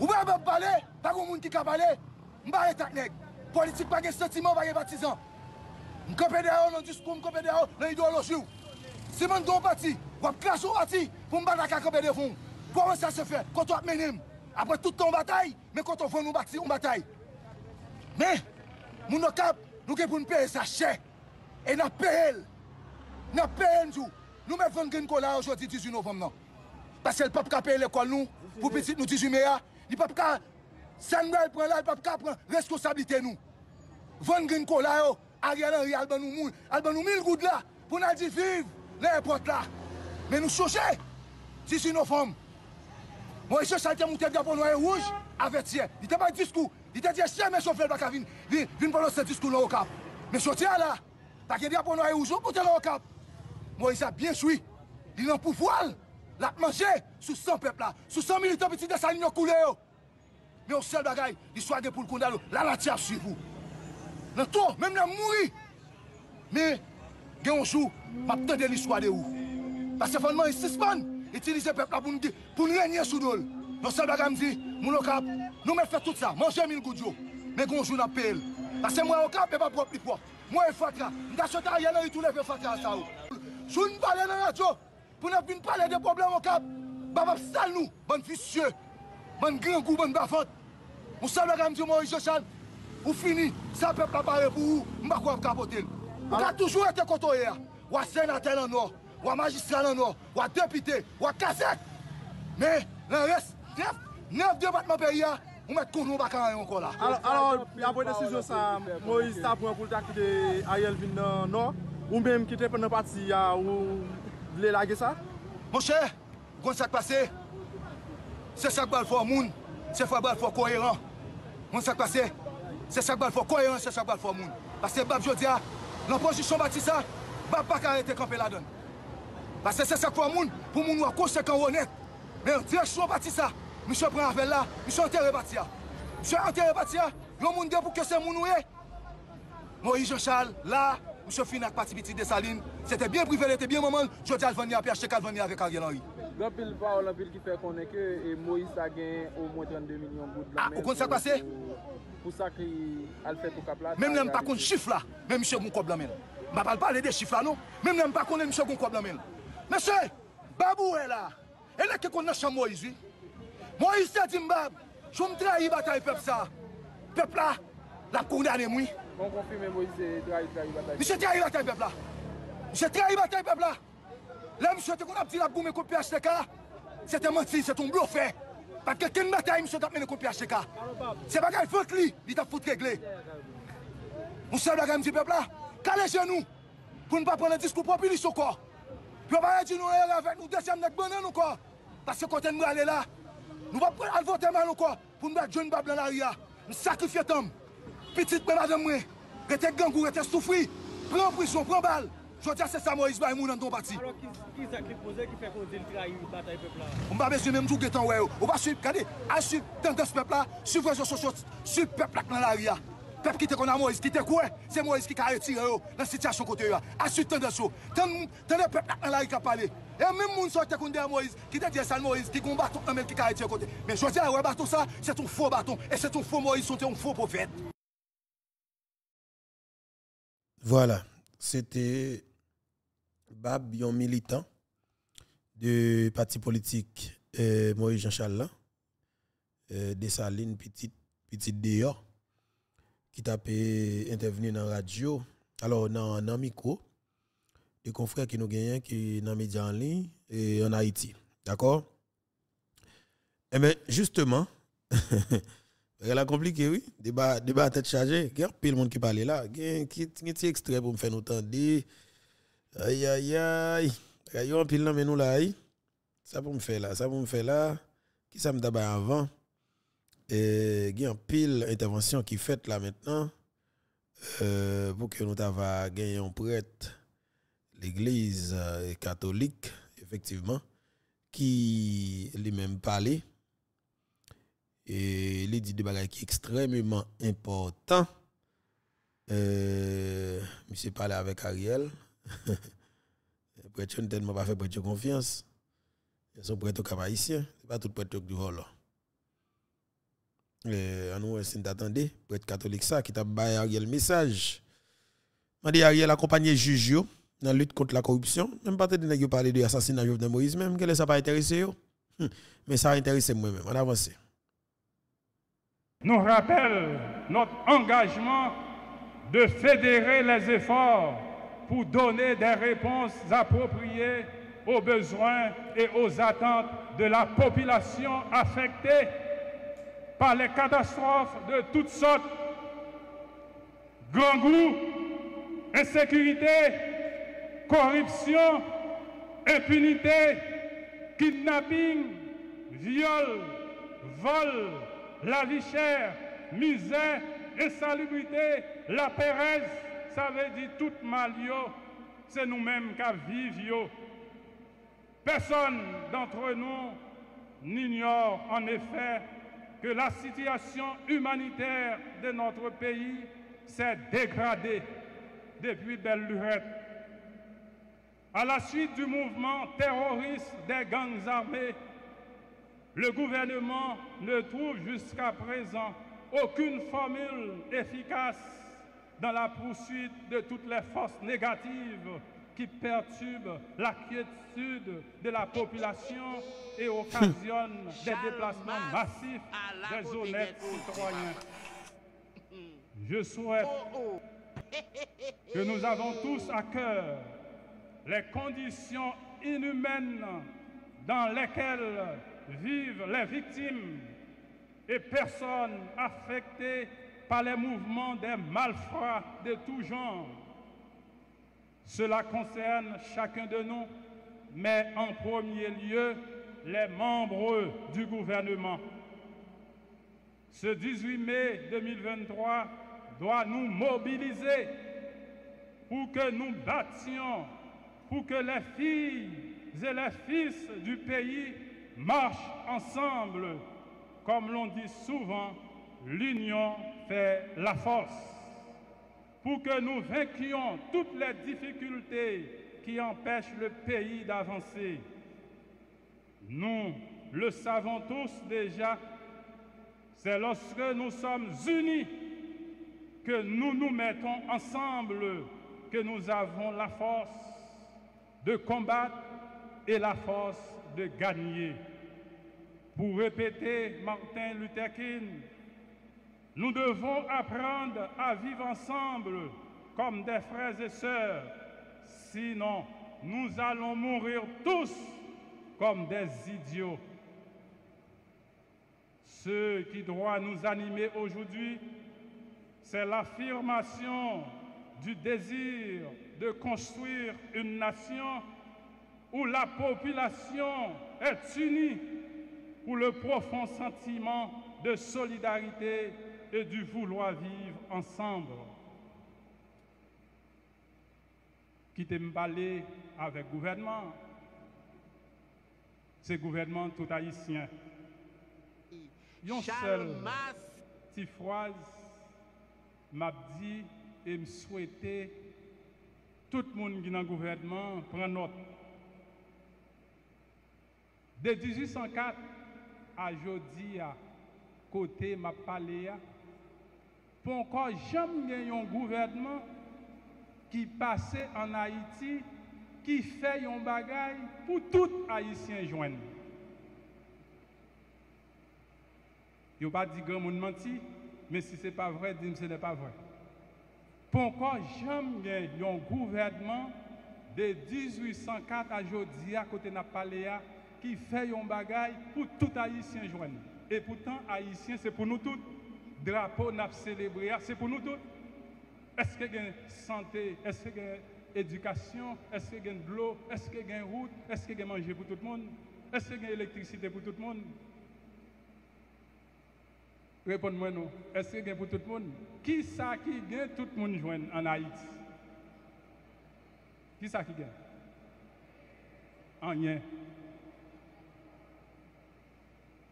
[SPEAKER 4] Ou mwen bep bale, bagon moun ki ka parlé, mba vais neg, politik bagen pas de batizan. pas de des nan diskou, discours, de yo nan ideoloji ou. Si mwen don parti. vais klas ou pou pour me battre de foun. Kwa Comment se fait ap menim. apre tout an batay, men konton fon nou bati an batay. Men, moun nou kap, nou gen pou nou peye sa chè, e nap peye el, nap peye enjou. Nou men vende gen kola yo jodi 18 novem nan. Pase el pap ka peye lèkol nou, pou petit nou 18 mea, li pap ka, san mèl pren la, il pap ka pren, resko sabite nou. Vende gen kola yo, a gè nan rè al ban nou moun, al ban nou mil goud la, pou nan di viv, le repot la. Men nou chosè, 18 novem, Moi, Moïse Chanté monté drapeau noir et rouge avec tiens. Il t'a pas discours. Il t'a dit jamais chauffeur doit venir venir pour le discours là au cap. Mais Chanté là, t'as gagné drapeau noir et rouge pour là au cap. Moïse a bien suivi. Il en pouvoir l'a mangé sous 100 peuple là, sous 100 militants petits de ligne coulé. Mais au seul bagaille, il soit pour le condamner, la lati sur vous. Dans tout, même la mourir. Mais, il y a un jour, je l'histoire de vous. Parce que finalement, il suspend utiliser le peuple pour, pour nous régner sous nous. Nous sommes là, dit, nous nous tout ça, manger mille gouttes. Mais qu'on joue dans le Parce que moi, au cap, je pas propre quoi. Moi, je fatra. Je suis là, je tout ça. Je ne parle dans la radio pour nous parler des problèmes au cap. ne sale nous, bon vicieux, bon grand goût, bon Nous sommes là, dit, Maurice vous fini, ça peuple pas parler pour vous, je ne pas capoter. toujours été Vous Ou à en noir wa magistrat nan wa député, wa kasek. Mais Mais reste nef, neuf départements ya, hein, ou met koun nou bakan y a encore la. Alors, Moïse ça pour un pou de Ariel vin ou même quitter le partie, euh, ou vle laguer ça. Mon cher goun ça passe, c'est chaque bal qui moun, se fò bal fò C'est Mon ça qui se chaque bal fò c'est se sak bal fò Parce que bab jodi hein, ça, pas la donne. La se se se kwa moun pou moun wakosek an ronet. Men direk se wapati sa. Mise pre anvel la, mise anter e bati ya. Mise anter e bati ya, lom moun de pou ke se moun wè. Moïse Jean Charles, la, mise finat pati biti de Saline. Se te bien privel et te bien maman, jodi al veni api achete kal veni avè karyel anri.
[SPEAKER 5] Lopil pa, lopil ki fe konen ke, e Moïse a gen ou mwen 32 milyon bout blamen. A, ou kon se kwa se? Pou sa ki al fe pou ka plat. Men mwen pa
[SPEAKER 4] kon chif la, men mwen kon blamen. Ma pal pale de chif la, non? Men mwen pa kon Mese, bab ou e la? E lè ke kon nan chan Moïse? Moïse te djimbab, choum tre a yi batay pep sa. Pep la, lap kounan e mwi.
[SPEAKER 5] Mon konfime Moïse, tre a yi batay pep la. Mise, tre a
[SPEAKER 4] yi batay pep la. Mise, tre a yi batay pep la. Lè, mise, te kon ap di lap goun men koupi HTK, se te mati, se te mblou fe. Pat ke ken batay mise tap men koupi HTK. Se bagay fote li, li tap fote regle. Mise, bagay mise pep la, kalè genou, pou n'bap ane diskou popi li soko. Pyo ba re di nou re avèk, nou dekèm nèk bènen nou kò. Pase kote mre ale la, nou va prè alvote man nou kò pou mre djoun bab lan a riyan. M sakrifye tom, pitit mre madèm mre, rete gangou, rete soufri, prèm prisyon, prèm bal. Jodja se sa moris ba yon moun an don bati.
[SPEAKER 1] Paro ki sakrif pose ki fè kon
[SPEAKER 4] zil tri a yon batay pepla. M babè zi mèm djou gètan wè yo. Ou ba syp kade, a syp tendes pepla, syp reje sosyot, syp peplak lan a riyan. peuple qui te connaît Moïse qui te kwe, c'est Moïse qui a retiré situation situation sityasyon kote yo. Asut tan de sou. Tan de pep nan la a ka pale. E mèm moun sou te Moïse, qui te diye Moïse, qui kon baton même qui ki côté. Mais kote. Men jodi a ah un bâton bah, ça, c'est ton faux bâton. Et c'est ton faux Moïse, c'est un faux prophète.
[SPEAKER 1] Voilà, c'était Bab, yon militant du parti politique euh, Moïse Jean-Charles, euh, Dessalines, Petite, Petite Dior qui t'a intervenu dans la radio, alors dans le micro, des confrères qui nous gagnent, qui dans les médias en ligne et en Haïti. D'accord Eh bien, justement, elle a compliqué, oui. Débat, débat à tête chargée. Il y a de monde qui parle là. Il y a un petit extrait pour me faire nous entendre. Aïe, aïe, aïe. Il y a un pile là, mais nous là. Ça pour me faire là, ça pour me faire là. Qui ça me d'abord avant et il y a une pile intervention qui faite là maintenant euh, pour que nous avons un prêtre, l'église euh, catholique, effectivement, qui lui-même parlé. Et il dit des bagages qui extrêmement important. Euh, je parlé avec Ariel. prêtre, je ne pas fait prêtre confiance. Ils sont prêtres aux c'est Ce n'est pas tout prêtre du vol à nous, c'est attendez, pour être catholique, ça, qui t'a baillé Ariel message. M'a dit Ariel accompagné Jujio dans la lutte contre la corruption. Même pas de vous parler de l'assassinat de Moïse, même, que ça pas intéressé. Hum, mais ça a intéressé moi-même. On avance. Nous rappelons notre engagement de fédérer les
[SPEAKER 5] efforts pour donner des réponses appropriées aux besoins et aux attentes de la population affectée par les catastrophes de toutes sortes, Gangou, insécurité, corruption, impunité, kidnapping, viol, vol, la vie chère, misère, insalubrité, la pérèse, ça veut dire tout mal, c'est nous-mêmes qui vivons. Personne d'entre nous n'ignore en effet que la situation humanitaire de notre pays s'est dégradée depuis belle lurette. À la suite du mouvement terroriste des gangs armés, le gouvernement ne trouve jusqu'à présent aucune formule efficace dans la poursuite de toutes les forces négatives qui perturbe la quiétude de la population et occasionne des déplacements massifs des honnêtes citoyens. Je souhaite oh, oh. que nous avons tous à cœur les conditions inhumaines dans lesquelles vivent les victimes et personnes affectées par les mouvements des malfrats de tout genre cela concerne chacun de nous, mais en premier lieu les membres du gouvernement. Ce 18 mai 2023 doit nous mobiliser pour que nous battions, pour que les filles et les fils du pays marchent ensemble. Comme l'on dit souvent, l'union fait la force pour que nous vainquions toutes les difficultés qui empêchent le pays d'avancer. Nous le savons tous déjà, c'est lorsque nous sommes unis que nous nous mettons ensemble que nous avons la force de combattre et la force de gagner. Pour répéter Martin Luther King, nous devons apprendre à vivre ensemble comme des frères et sœurs, sinon nous allons mourir tous comme des idiots. Ce qui doit nous animer aujourd'hui, c'est l'affirmation du désir de construire une nation où la population est unie, où le profond sentiment de solidarité et du vouloir vivre ensemble. Qui t'aime avec le gouvernement, c'est le gouvernement tout haïtien. Yon seul m'a dit et me souhaité. tout le monde qui est dans le gouvernement prend note. De 1804 à aujourd'hui, côté m'a palais, pourquoi jamais jamais gouvernement qui passe en haïti qui fait un bagage pour tout joindre. Je ne pas que gen moun menti, mais si c'est pas vrai, dis moi que ce n'est pas vrai. Pourquoi jamais un gouvernement de 1804 à jodi à de la Paléa, qui fait fait un bagage pour tout Haïtien et Et pourtant Haïtien, c'est pour nous tous, drapeau n'a célébré, ah, c'est pour nous tous. Est-ce qu'il y a santé, est-ce qu'il y a éducation, est-ce qu'il y a l'eau, est-ce qu'il y a une route, est-ce qu'il y a manger pour tout le monde, est-ce qu'il y a électricité pour tout le monde Répondez-moi non. Est-ce qu'il y a pour tout le monde Qui ça qui gagne tout le monde joindre en Haïti Qui ça qui En Rien.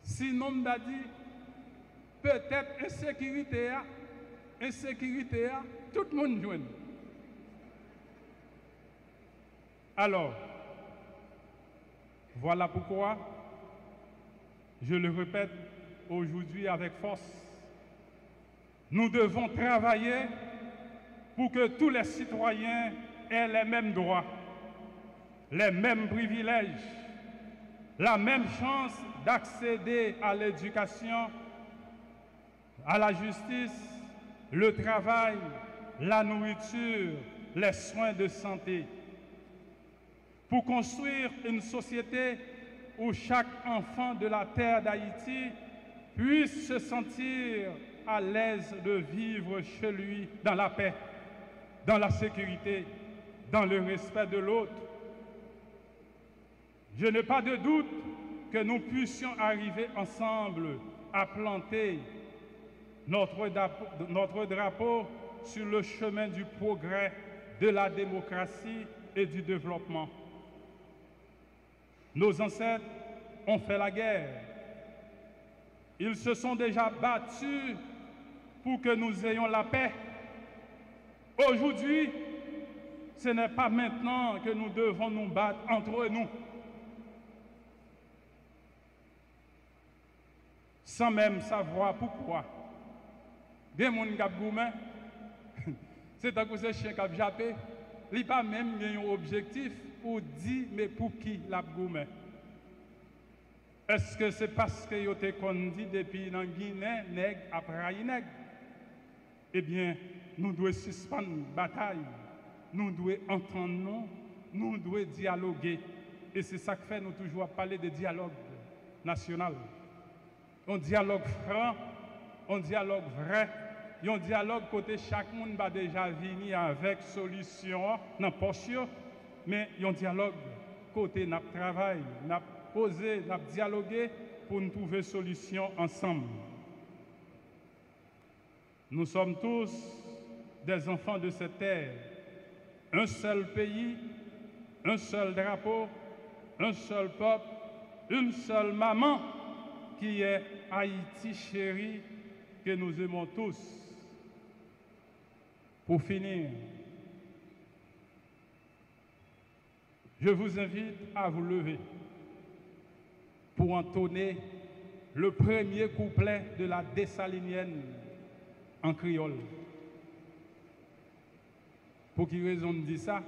[SPEAKER 5] Si nombre dit peut-être insécurité, hein. insécurité, hein. tout le monde joue. Alors, voilà pourquoi, je le répète aujourd'hui avec force, nous devons travailler pour que tous les citoyens aient les mêmes droits, les mêmes privilèges, la même chance d'accéder à l'éducation à la justice, le travail, la nourriture, les soins de santé. Pour construire une société où chaque enfant de la terre d'Haïti puisse se sentir à l'aise de vivre chez lui dans la paix, dans la sécurité, dans le respect de l'autre. Je n'ai pas de doute que nous puissions arriver ensemble à planter notre, drapeau sur le chemin du progrès, de la démocratie et du développement. Nos ancêtres ont fait la guerre. Ils se sont déjà battus pour que nous ayons la paix. Aujourd'hui, ce n'est pas maintenant que nous devons nous battre entre nous. Sans même savoir pourquoi. Bien n'est c'est à cause de chien Il pas même un objectif ou dit, mais pour qui la Est-ce que c'est parce que vous avez dit depuis la Guinée, nèg après nèg Eh bien, nous devons suspendre la bataille. Nous devons entendre nous. Nous devons dialoguer. Et c'est ça que fait nous toujours parler de dialogue national. Un dialogue franc, un dialogue vrai. Un dialogue côté chaque monde va déjà venir avec solution dans sûr, mais un dialogue côté n'a travail, n'a posé, n'a dialogué pour nous trouver solution ensemble. Nous sommes tous des enfants de cette terre, un seul pays, un seul drapeau, un seul peuple, une seule maman qui est Haïti chérie que nous aimons tous. Pour finir, je vous invite à vous lever pour entonner le premier couplet de la Dessalinienne en créole. Pour qui raison dit ça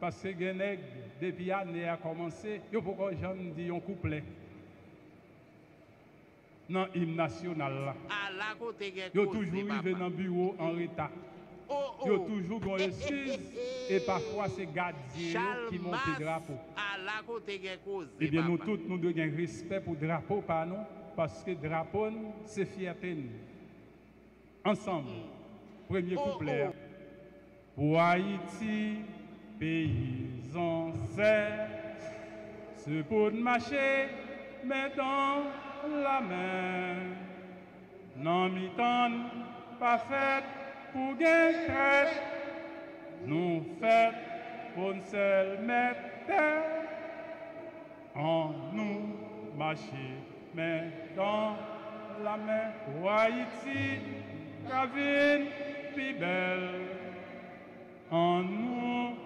[SPEAKER 5] Parce que Genègue, depuis l'année a commencé, il n'y a j'en un couplet. Non, l'hymne national.
[SPEAKER 2] À toujours eu
[SPEAKER 5] dans bureau en retard. Oh, y a oh. toujours dans excuse eh, eh, eh, et parfois c'est gardien qui monte le drapeau. Eh bien, nous tous, nous devons respect pour le drapeau, pas nous, parce que le drapeau, c'est fierté. Ensemble, mm. premier oh, couplet. Pour Haïti, pays c'est ce pour marcher mais dans la main. Non, mi pas fait pour gain, nous faites pour une seule mettre en nous marcher, mais dans la main, pour Haïti, Ravine, Pibelle, En nous,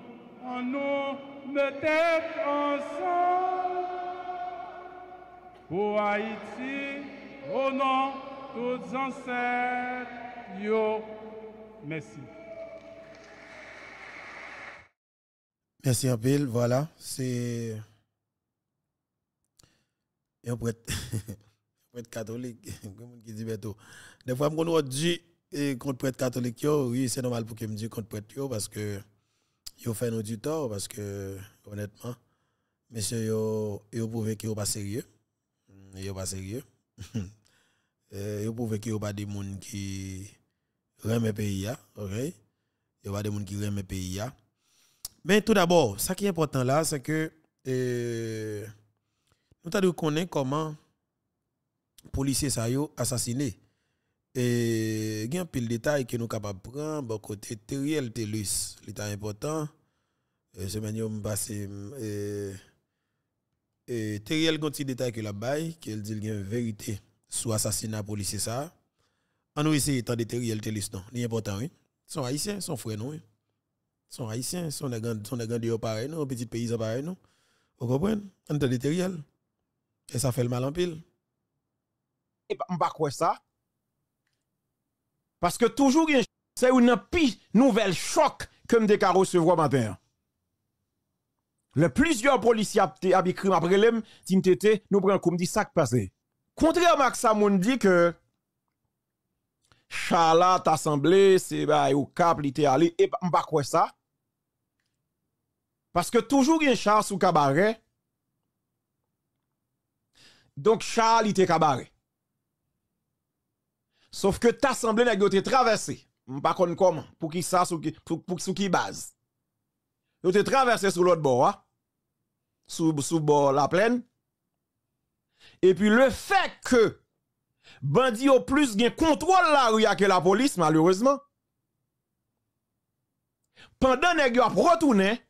[SPEAKER 5] en nous, mettez ensemble. Pour Haïti, au nom de tous ancêtres, yo. Merci.
[SPEAKER 1] Merci un Voilà, c'est un prêtre, prêtre catholique. qui dit bientôt. Des fois, on dit contre eh, être catholique, oui, c'est normal pour que me dise contre prêtre parce que ils fait nous du tort parce que honnêtement, monsieur, ils ont prouvé qu'ils sont pas sérieux. Ils mm, sont pas sérieux. Ils eh, ont prouvé qu'ils pas des gens qui remet pays OK il y a des gens qui remet pays mais tout d'abord ça qui est important là c'est que euh, nous t'as reconnaître comment policiers ça yo assassiné et il y a un pile détail que nous capable prendre bon côté Teriel Telus l'état important Je semaine on e, passé euh, petit Teriel gonti détail que la bail qu'elle dit qu'il y a une vérité sur assassinat policier ça on nous tant de déterrer Telus, non. C'est important, oui. Son sont haïtiens, ils sont frères, non. Son sont haïtiens, ils sont des grands pareil, non. Petits pays pareil, non. Vous comprenez On en déterrer. Et ça fait le mal en pile. Et eh bah, on va quoi ça
[SPEAKER 6] Parce que toujours, c'est une pire nouvelle choc que me recevoir matin. Le plusieurs policiers ont abîmés après l'homme, Tim nous prenons comme dit ça passés. Contrairement à ça, on dit que Chala t'assemblé c'est bah, au cap, il était allé, et pas quoi ça. Parce que toujours il y a char sous cabaret. Donc char, il était cabaret. Sauf que t'assemblé n'a été traversé. Pas comment, pour qui ça, pour, qui base. Vous te traversé sur l'autre bord, hein? bord la plaine. Et puis le fait que bandi au plus contrôle la rue que la police malheureusement. Pendant nèg yo a retourné,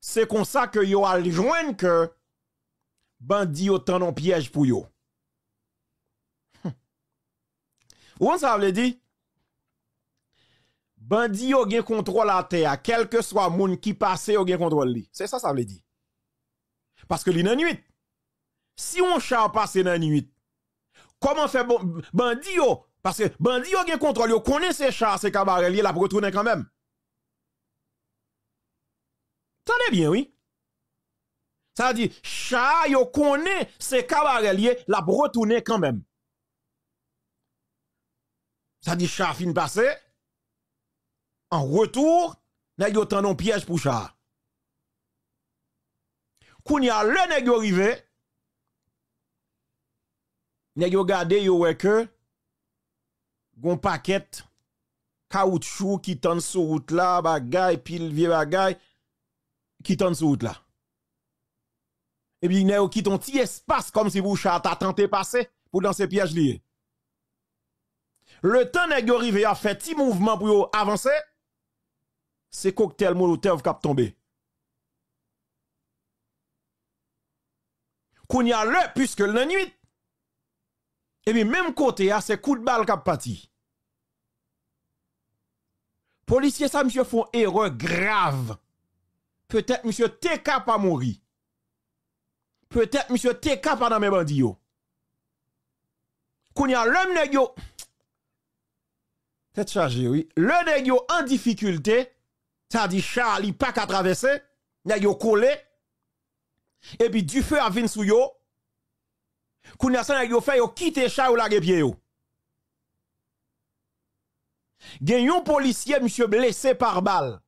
[SPEAKER 6] c'est comme ça que yo a joindre que bandi yo en piège pour yo. Hm. on ça veut dire bandi yo contrôle la terre, quel que soit moun qui passe yo gen contrôle li. C'est ça ça veut dire. Parce que li nan nuit. Si on char passe nan nuit, Comment faire bon, yo? Parce que bandi yo gen contrôle, yo connaît ces chars, ces cabarets, la retourner quand même. Tenez bien, oui. Ça dit char, yo connaît ces cabarets, la retourner quand même. Ça dit char fin passé. En retour, nèg yo un piège pour y a le nèg yo arrivé, nèg yo gade yo wè gon paquet caoutchouc qui tombe sur route là bagay pile vieux bagay qui tombent sur route là et puis nèg quitté ton petit espace comme si vous chat a passer pour dans ce piège lié le temps nèg yo à faire petit mouvement pour avancer c'est cocktail molotov qui a tombé Qu'on y a le, puisque la nuit, et puis, même côté, hein, c'est coup de balle qui parti. Policiers, ça, monsieur, font erreur grave. Peut-être, monsieur, t'es pas mourir. Peut-être, monsieur, t'es capable dans mes Quand il y a l'homme nègre. Tête chargé, oui. Le en difficulté. Ça dit, Charlie, pas qu'à traverser. Nègre collé. Et puis, du feu à vint sous yo. Koun yon qu'il yon fait yon kite e ou la Il yo. Gen yon policier monsieur blessé par balle.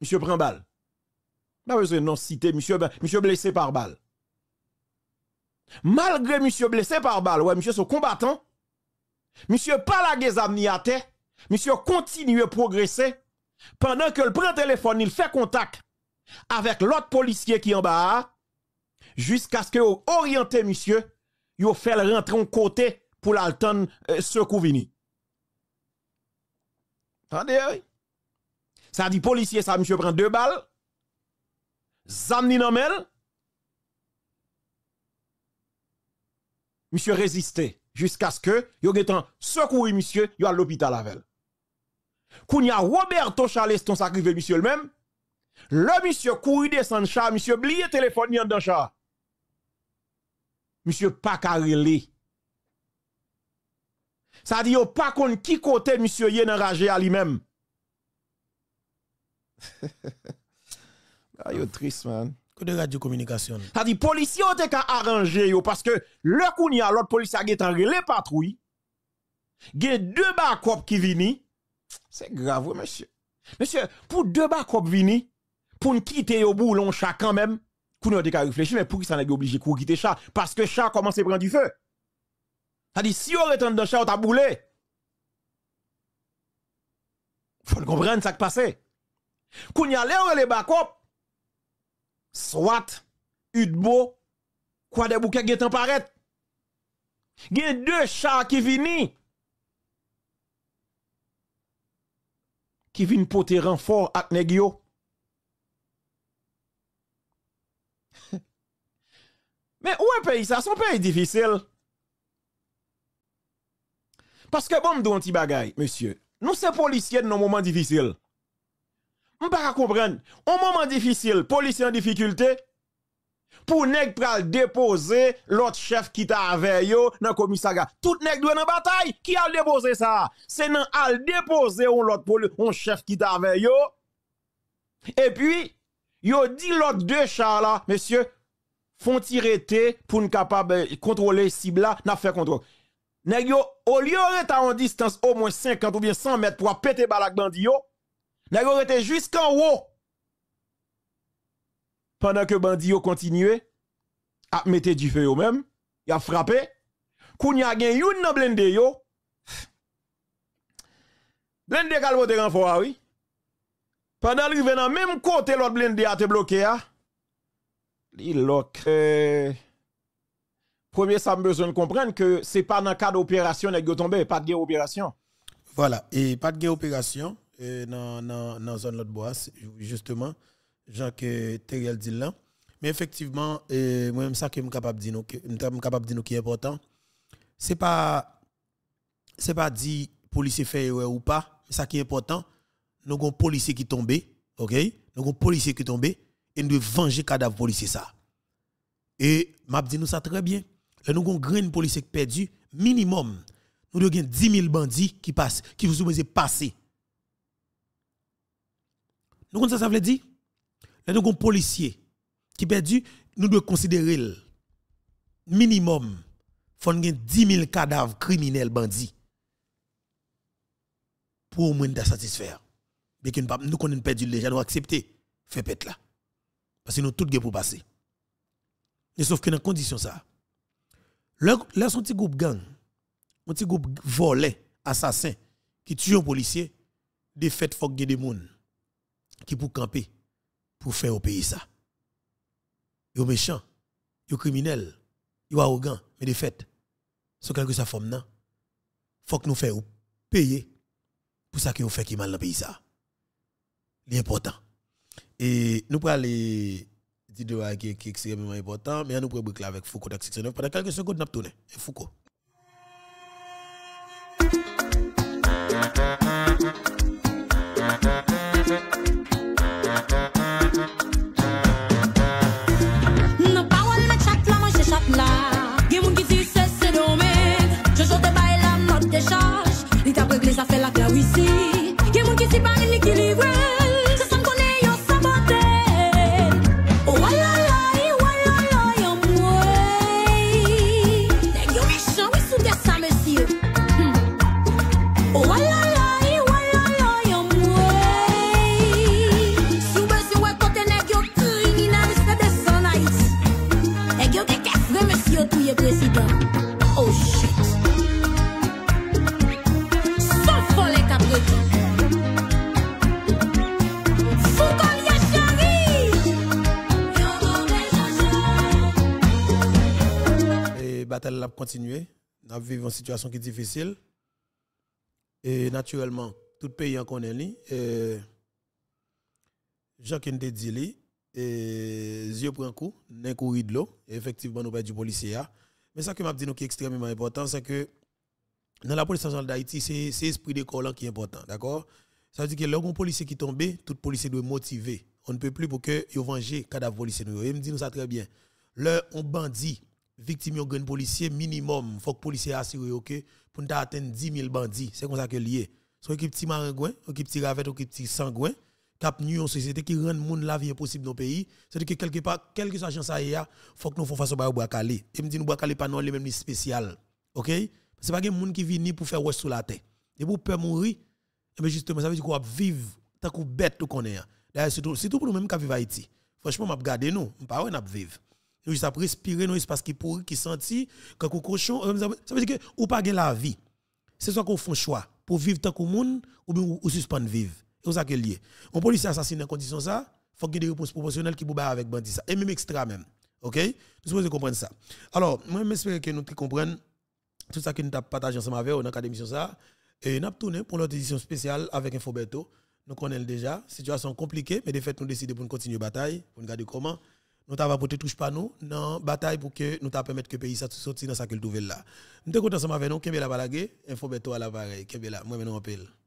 [SPEAKER 6] Monsieur prend balle. Pas besoin non citer monsieur monsieur blessé par balle. Malgré monsieur blessé par balle, ouais monsieur son combattant. Monsieur pas la Monsieur continue à progresser pendant que le prend téléphone, il fait contact avec l'autre policier qui en bas jusqu'à ce que vous orientez monsieur, vous fait rentrer en côté pour l'alton euh, ce Attendez, hein. ça dit policier, ça monsieur prend deux balles, zamni nan monsieur résiste. jusqu'à ce que vous avez secouru monsieur vous à l'hôpital avec a Roberto Charleston arrive, monsieur le même Le monsieur de son chat, monsieur blié téléphone dans char monsieur pas carrelé. Ça dit, pas qu'on qui côté monsieur yen enragé à lui-même.
[SPEAKER 1] ah, yo triste, man. Côté radio communication.
[SPEAKER 6] Ça dit, policiers ont ka arrangé yo parce que le coup y a l'autre policier a Il en relais patrouille. deux bakop qui vini. C'est grave, monsieur. Monsieur, pour deux bakop vini, pour quitter au boulon chacun même, qu'on a ka réfléchir, mais pour qui ça pas obligé de quitter chat? Parce que chat commence à prendre du feu. cest dit si on retourne dans chat, on t'a boulé. Faut le comprendre, ça qui passé. Qu'on y a l'air les backup, soit, Udbo, quoi des bouquet qui est en Il y a deux chats qui viennent. Qui viennent porter renfort à Negio. Mais où est pays ça? Son pays difficile. Parce que bon, me un petit monsieur. Nous sommes policiers dans un moment difficile. Je ne pas comprendre. Un moment difficile, policier en difficulté, pour ne pas déposer l'autre chef qui t'a avec yo dans commissariat. Tout nèg doit dans bataille, qui a déposé ça C'est dans al déposer on l'autre chef qui t'a avec yo. Et puis yo dit l'autre deux chars là, monsieur, font tirer pour ne capable contrôler cible là n'a fait contrôle nèg au lieu d'être en distance au moins 50 ou bien 100 mètres pour péter balak bandi yo nèg yo était jusqu'en haut pendant que bandi yo continue à mettre du feu eux même. il a frappé a gen youn nan blende yo blende kalvote renfort ah oui pendant li dans même côté l'autre blende a été bloqué ah. Il que euh, premier, ça me besoin de comprendre que c'est pas dans le cadre
[SPEAKER 1] d'opération que tombé, pas de guerre opération. Voilà, et pas de guerre opération euh, dans la dans zone l'autre bois justement, Jean que euh, Teriel dit là. Mais effectivement, moi même ça que je capable de dire, que capable qui est important, c'est pas c'est pas dit policier fait ou pas, mais ça qui est important, nous avons policier qui tombé, OK Nous avons policier qui tombé et nous devons venger cadavre cadavres ça. Et m'a dit nous ça très bien. nous avons grain policier perdu minimum. Nous devons 10 000 bandits qui passent qui vous supposez passer. Nous avons ça ça veut dire nous avons policier qui perdu, nous devons considérer le minimum faut 10 000 cadavres criminels bandits pour au moins de satisfaire. Mais que nous connaissons perdu déjà, nous accepter, fait pète là. Parce que nous tous pour passer. mais sauf que dans condition ça, là, un petit groupe gang, un petit groupe volé, assassin, qui tue un policier, des fêtes faut des gens qui pour camper, pour faire au pays ça. Yo méchant, criminels, criminel, yo arrogant, mais des fêtes. c'est quelque sa forme Il Faut que nous fassions payer pour ça que ont fait qui mal dans le pays ça. L'important. Et nous parlons les vidéos qui est extrêmement important, mais nous prenons avec Foucault avec 69. Pendant quelques secondes, nous avons tourné. Foucault. situation qui est difficile. Et naturellement, tout pays en connaît. Et Jacques Ndé dit, et yeux un coup, n'est couru de l'eau, effectivement, nous pas du policier. Hein. Mais ça que m'a dit nous qui est extrêmement important, c'est que dans la police nationale d'Haïti, c'est des collants qui est important, d'accord Ça veut dire que lorsqu'un policier qui tombe, tout policier doit motiver. On ne peut plus pour que vous venger cadavre policier nous. et me dit nous ça très bien. Leur on bandit victime yon gagne policier minimum faut que policier assuré OK pour nous atteindre 10 000 bandits c'est comme ça que lié son équipe petit marangouin équipe petit ravette équipe petit sangouin cap nu une société qui rend monde la vie impossible e dans le pays c'est que quelque part quelque soit chance il faut que nous fassions face au bois calé et me dit nous bois calé pas non les mêmes spécial OK c'est pas que monde qui vient ni pour faire ouest sur la terre et pour peur mourir et justement ça veut dire qu'on va vivre tant qu'on bête tout qu'on est d'ailleurs tout pour nous même qui vivons Haïti franchement m'a garder nous pas on pas vivre nous juste respirer parce espace qui pourri, qui senti, quand on cochon, euh, ça veut dire que ou pas la vie. C'est soit qu'on fait choix pour vivre tant que monde ou bien ou, suspendre vivre. C'est ça est lié. on policier assassiné en condition ça, faut qu'il y ait des réponses proportionnelles qui peuvent avec bandit ça et même extra même. OK Nous supposons comprendre ça. Alors, moi j'espère que nous comprendre tout ça que nous avons partagé ensemble avec vous dans émission ça et nous avons tourné pour notre édition spéciale avec Infoberto. Nous connaissons déjà, situation compliquée, mais de fait, nous décidons pour continuer la bataille, pour nous garder comment nous avons apporté touche pas nous dans bataille pour que nous permettre que le pays sorti dans sa nouvelle là. Nous sommes ensemble avec nous, la balagé, info beto à la pareil, moi